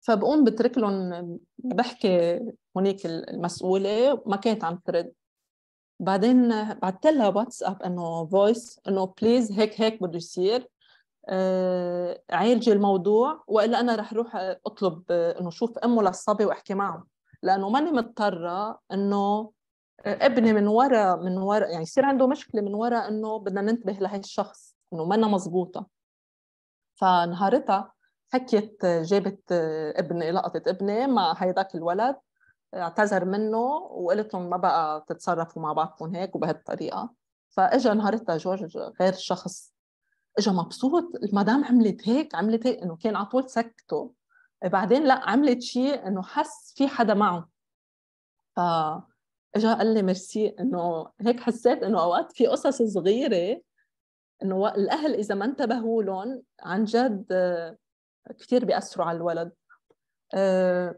فبقوم بترك لهم بحكي هونيك المسؤوله ما كانت عم ترد بعدين بعثت لها واتساب انه فويس انه بليز هيك هيك بده يصير آه، عالجي الموضوع والا انا رح اروح اطلب آه، انه شوف امه للصبي واحكي معه لانه ماني مضطره انه آه، ابني من ورا من ورا يعني يصير عنده مشكله من ورا انه بدنا ننتبه لهي الشخص انه منا مزبوطه فنهارتها حكيت جابت ابني لقطت ابني مع هيداك الولد اعتذر منه وقلت لهم ما بقى تتصرفوا مع بعضكم هيك وبهالطريقه فاجا نهارتها جورج غير شخص اجا مبسوط المدام عملت هيك عملت هيك انه كان على طول سكته بعدين لا عملت شيء انه حس في حدا معه ف اجا قال لي ميرسي انه هيك حسيت انه اوقات في قصص صغيره انه الاهل اذا ما انتبهوا لهم عن جد كثير بياثروا على الولد آه،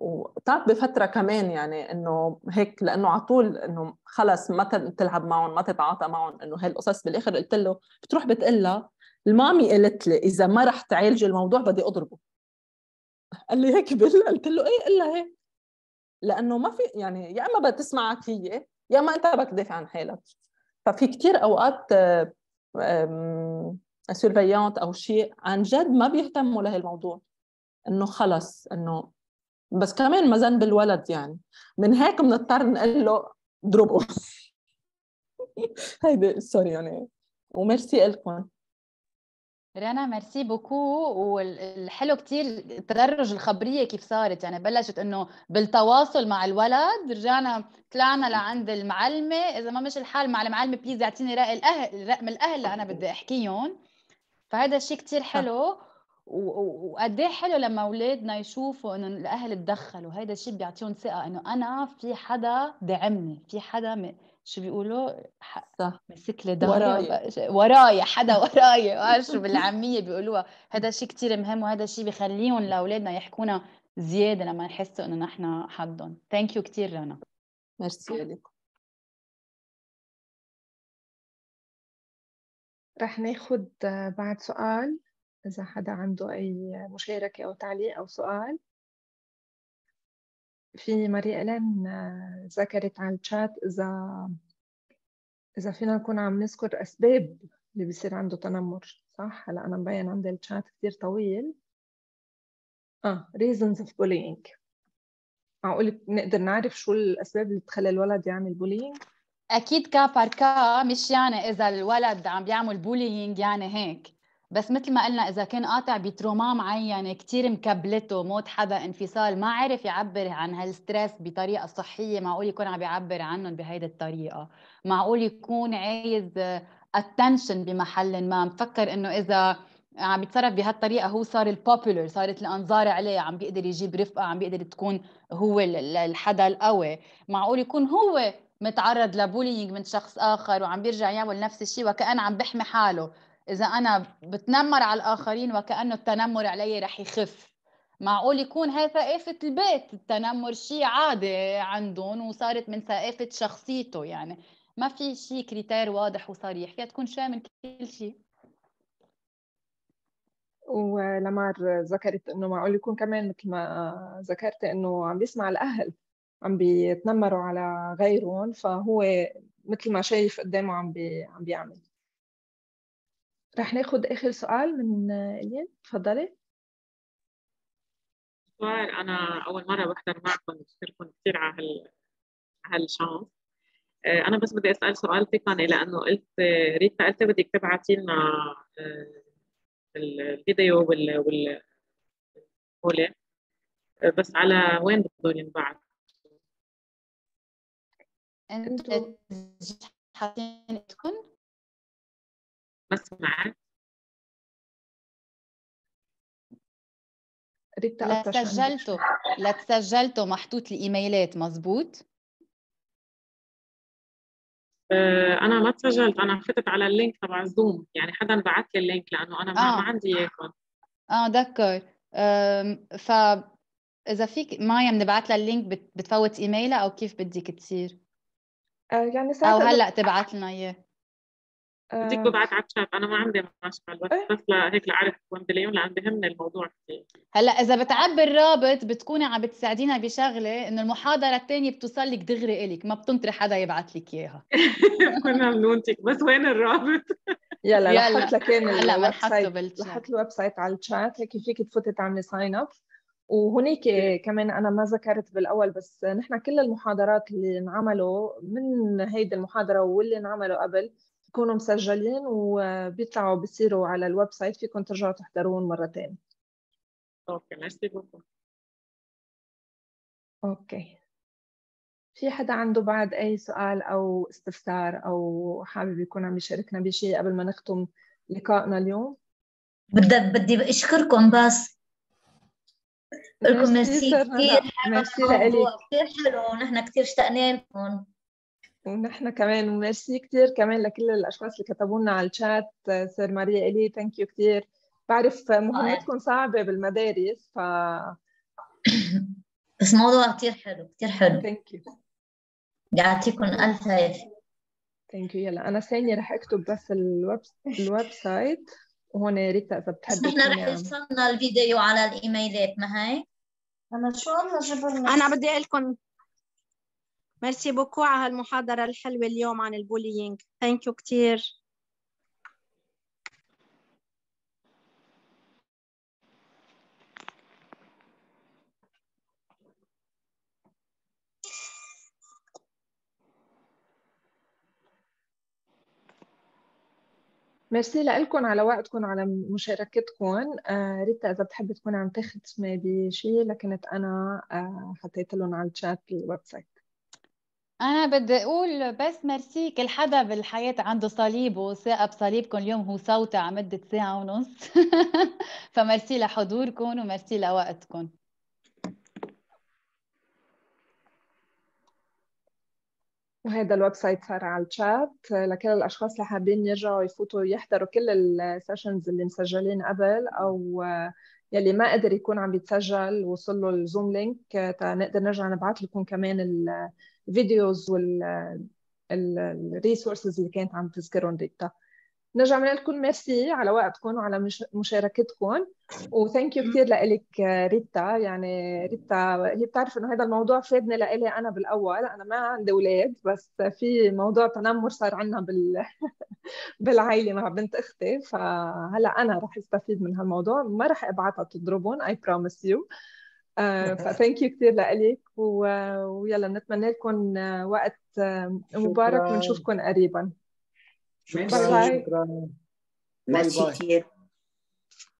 وطلعت بفتره كمان يعني انه هيك لانه على طول انه خلص ما تلعب معهم ما تتعاطى معهم انه هالقصص بالاخر قلت له بتروح بتقول لها المامي قالت لي اذا ما رح تعالج الموضوع بدي اضربه قال لي هيك بال قلت له ايه الا هيك لانه ما في يعني يا اما بتسمعك هي يا اما انت بدك تدافع عن حالك ففي كتير اوقات سيرفيانت او شيء عن جد ما بيهتموا لهالموضوع انه خلص انه بس كمان ما ذنب الولد يعني من هيك بنضطر نقول له اضربه هيدي سوري يعني وميرسي لكم رنا ميرسي بوكو والحلو كتير تدرج الخبريه كيف صارت يعني بلشت انه بالتواصل مع الولد رجعنا طلعنا لعند المعلمه اذا ما مش الحال مع المعلمه بليز اعطيني رقم الاهل رقم الاهل اللي انا بدي احكيهم فهذا الشيء كتير حلو وقد ايه حلو لما اولادنا يشوفوا انه الاهل تدخلوا هيدا الشيء بيعطيهم ثقه انه انا في حدا دعمني في حدا م... شو بيقولوا صح مسك لي وراي وراي حدا وراي آه، شو بالعاميه بيقولوها هذا شيء كثير مهم وهذا الشيء بخليهم لاولادنا يحكونا زياده لما يحسوا انه نحن حدهم ثانك يو كثير رنا ميرسي رح ناخذ بعد سؤال إذا حدا عنده أي مشاركة أو تعليق أو سؤال في ماري إلين آه، ذكرت على الشات إذا إذا فينا نكون عم نذكر أسباب اللي بيصير عنده تنمر صح هلا أنا مبين عندي الشات كتير طويل اه reasons of bullying معقول نقدر نعرف شو الأسباب اللي بتخلي الولد يعمل bullying؟ اكيد كا بار كا مش يعني اذا الولد عم بيعمل bullying يعني هيك بس مثل ما قلنا اذا كان قاطع بتروما معينه كثير مكبلته موت حدا انفصال ما عرف يعبر عن هالستريس بطريقه صحيه معقول يكون عم يعبر عنهم بهيدي الطريقه معقول يكون عايز اتنشن بمحل ما مفكر انه اذا عم يتصرف بهالطريقه هو صار البوبولر صارت الانظار عليه عم بيقدر يجيب رفقه عم بيقدر تكون هو الحدا القوي معقول يكون هو متعرض لبولينج من شخص اخر وعم بيرجع يعمل نفس الشيء وكان عم بحمي حاله اذا انا بتنمر على الاخرين وكانه التنمر علي رح يخف معقول يكون هاي ثقافة البيت التنمر شيء عادي عندهم وصارت من ثقافة شخصيته يعني ما في شيء كريتير واضح وصريح فيها تكون شامل كل شيء ولمار ذكرت انه معقول يكون كمان مثل ما ذكرت انه عم بيسمع الاهل عم بيتنمروا على غيرهم فهو مثل ما شايف قدامه عم بي عم بيعمل رح ناخد آخر سؤال من الين تفضلي سؤال أنا أول مرة بحضر معكم بشكركم كثير على هال هالشانس آه، أنا بس بدي أسأل سؤال تقني لأنه قلت آه، ريتا قلت بدك تبعتي لنا آه، الفيديو وال وال هولي. بس على وين بده ينبعث؟ انتم حاطين عندكم أسمعك ريتا سجلته لا تسجلته محطوط الايميلات مزبوط آه، انا ما تسجلت انا فتت على اللينك تبع زوم يعني حدا بعث لي اللينك لانه انا آه. ما عندي اياكم اه دكر ف اذا فيك مايا بنبعث لها اللينك بتفوت ايميلها او كيف بدك تصير آه، يعني او هلا تبعث لنا اياه بديك ببعت آه، على الشات انا ما عندي مشكلة على بس هيك لعرف وين بلاقيهم لأن بهمني الموضوع كثير هلا إذا بتعبي الرابط بتكوني عم بتساعدينا بشغلة إنه المحاضرة الثانية بتوصل لك دغري إلك ما بتنطري حدا يبعث لك إياها كنا بنونتك بس وين الرابط؟ يلا رح لك هلا بنحطه بالشات رح الويب سايت على الشات هيك فيك تفوتي تعملي ساين اب وهنيك كمان انا ما ذكرت بالاول بس نحن كل المحاضرات اللي انعملوا من هيدي المحاضره واللي انعملوا قبل بيكونوا مسجلين وبيطلعوا بيصيروا على الويب سايت فيكم ترجعوا تحضرون مرة ثانية اوكي ميرسي بوكو اوكي في حدا عنده بعد أي سؤال أو استفسار أو حابب يكون عم يشاركنا بشيء قبل ما نختم لقائنا اليوم؟ بدي بدي أشكركم بس لكم ميرسي كثير حلو كثير حلو ونحن كثير اشتقنا لكم ونحن كمان ميرسي كثير كمان لكل الاشخاص اللي كتبوا لنا على الشات سير ماريا الي ثانك يو كثير بعرف مهمتكم صعبه بالمدارس ف بس موضوع كثير حلو كثير حلو ثانك يو يعطيكم الف عافيه ثانك يو يلا انا ثانيه رح اكتب بس الويب الويب سايت وهون ريتا اذا بتحبي نحن رح يوصلنا الفيديو على الايميلات ما هيك انا شو الله جبرنا انا بدي اقول لكم ميرسي بوكو على هالمحاضرة الحلوة اليوم عن البولينج ثانك يو كثير ميرسي لكم على وقتكم على مشاركتكم آه، ريتا اذا بتحب تكون عم تختمي بشيء لكنت انا آه، حطيت لهم على الشات الويب سايت أنا بدي أقول بس ميرسي كل حدا بالحياة عنده صليب وثاقب صليبكم اليوم هو صوتي على مدة ساعة ونص فميرسي لحضوركم وميرسي لوقتكم وهذا الويب سايت صار على الشات لكل الاشخاص اللي حابين يرجعوا يفوتوا يحضروا كل السيشنز اللي مسجلين قبل او يلي ما قدر يكون عم يتسجل وصل له الزوم لينك نقدر نرجع نبعث لكم كمان الفيديوز والريسورسز اللي كانت عم تذكرهم ريتا نرجع بنقول لكم ميرسي على وقتكم وعلى مشاركتكم وثانك يو كثير لك ريتا يعني ريتا هي بتعرف انه هذا الموضوع فادني لإلي انا بالاول انا ما عندي اولاد بس في موضوع تنمر صار عندنا بال بالعائله مع بنت اختي فهلا انا رح استفيد من هالموضوع ما رح ابعتها تضربهم اي بروميس يو فثانك يو كثير لك ويلا بنتمنى لكم آه، وقت آه، مبارك ونشوفكم قريبا شكرا شكرا ميرسي كثير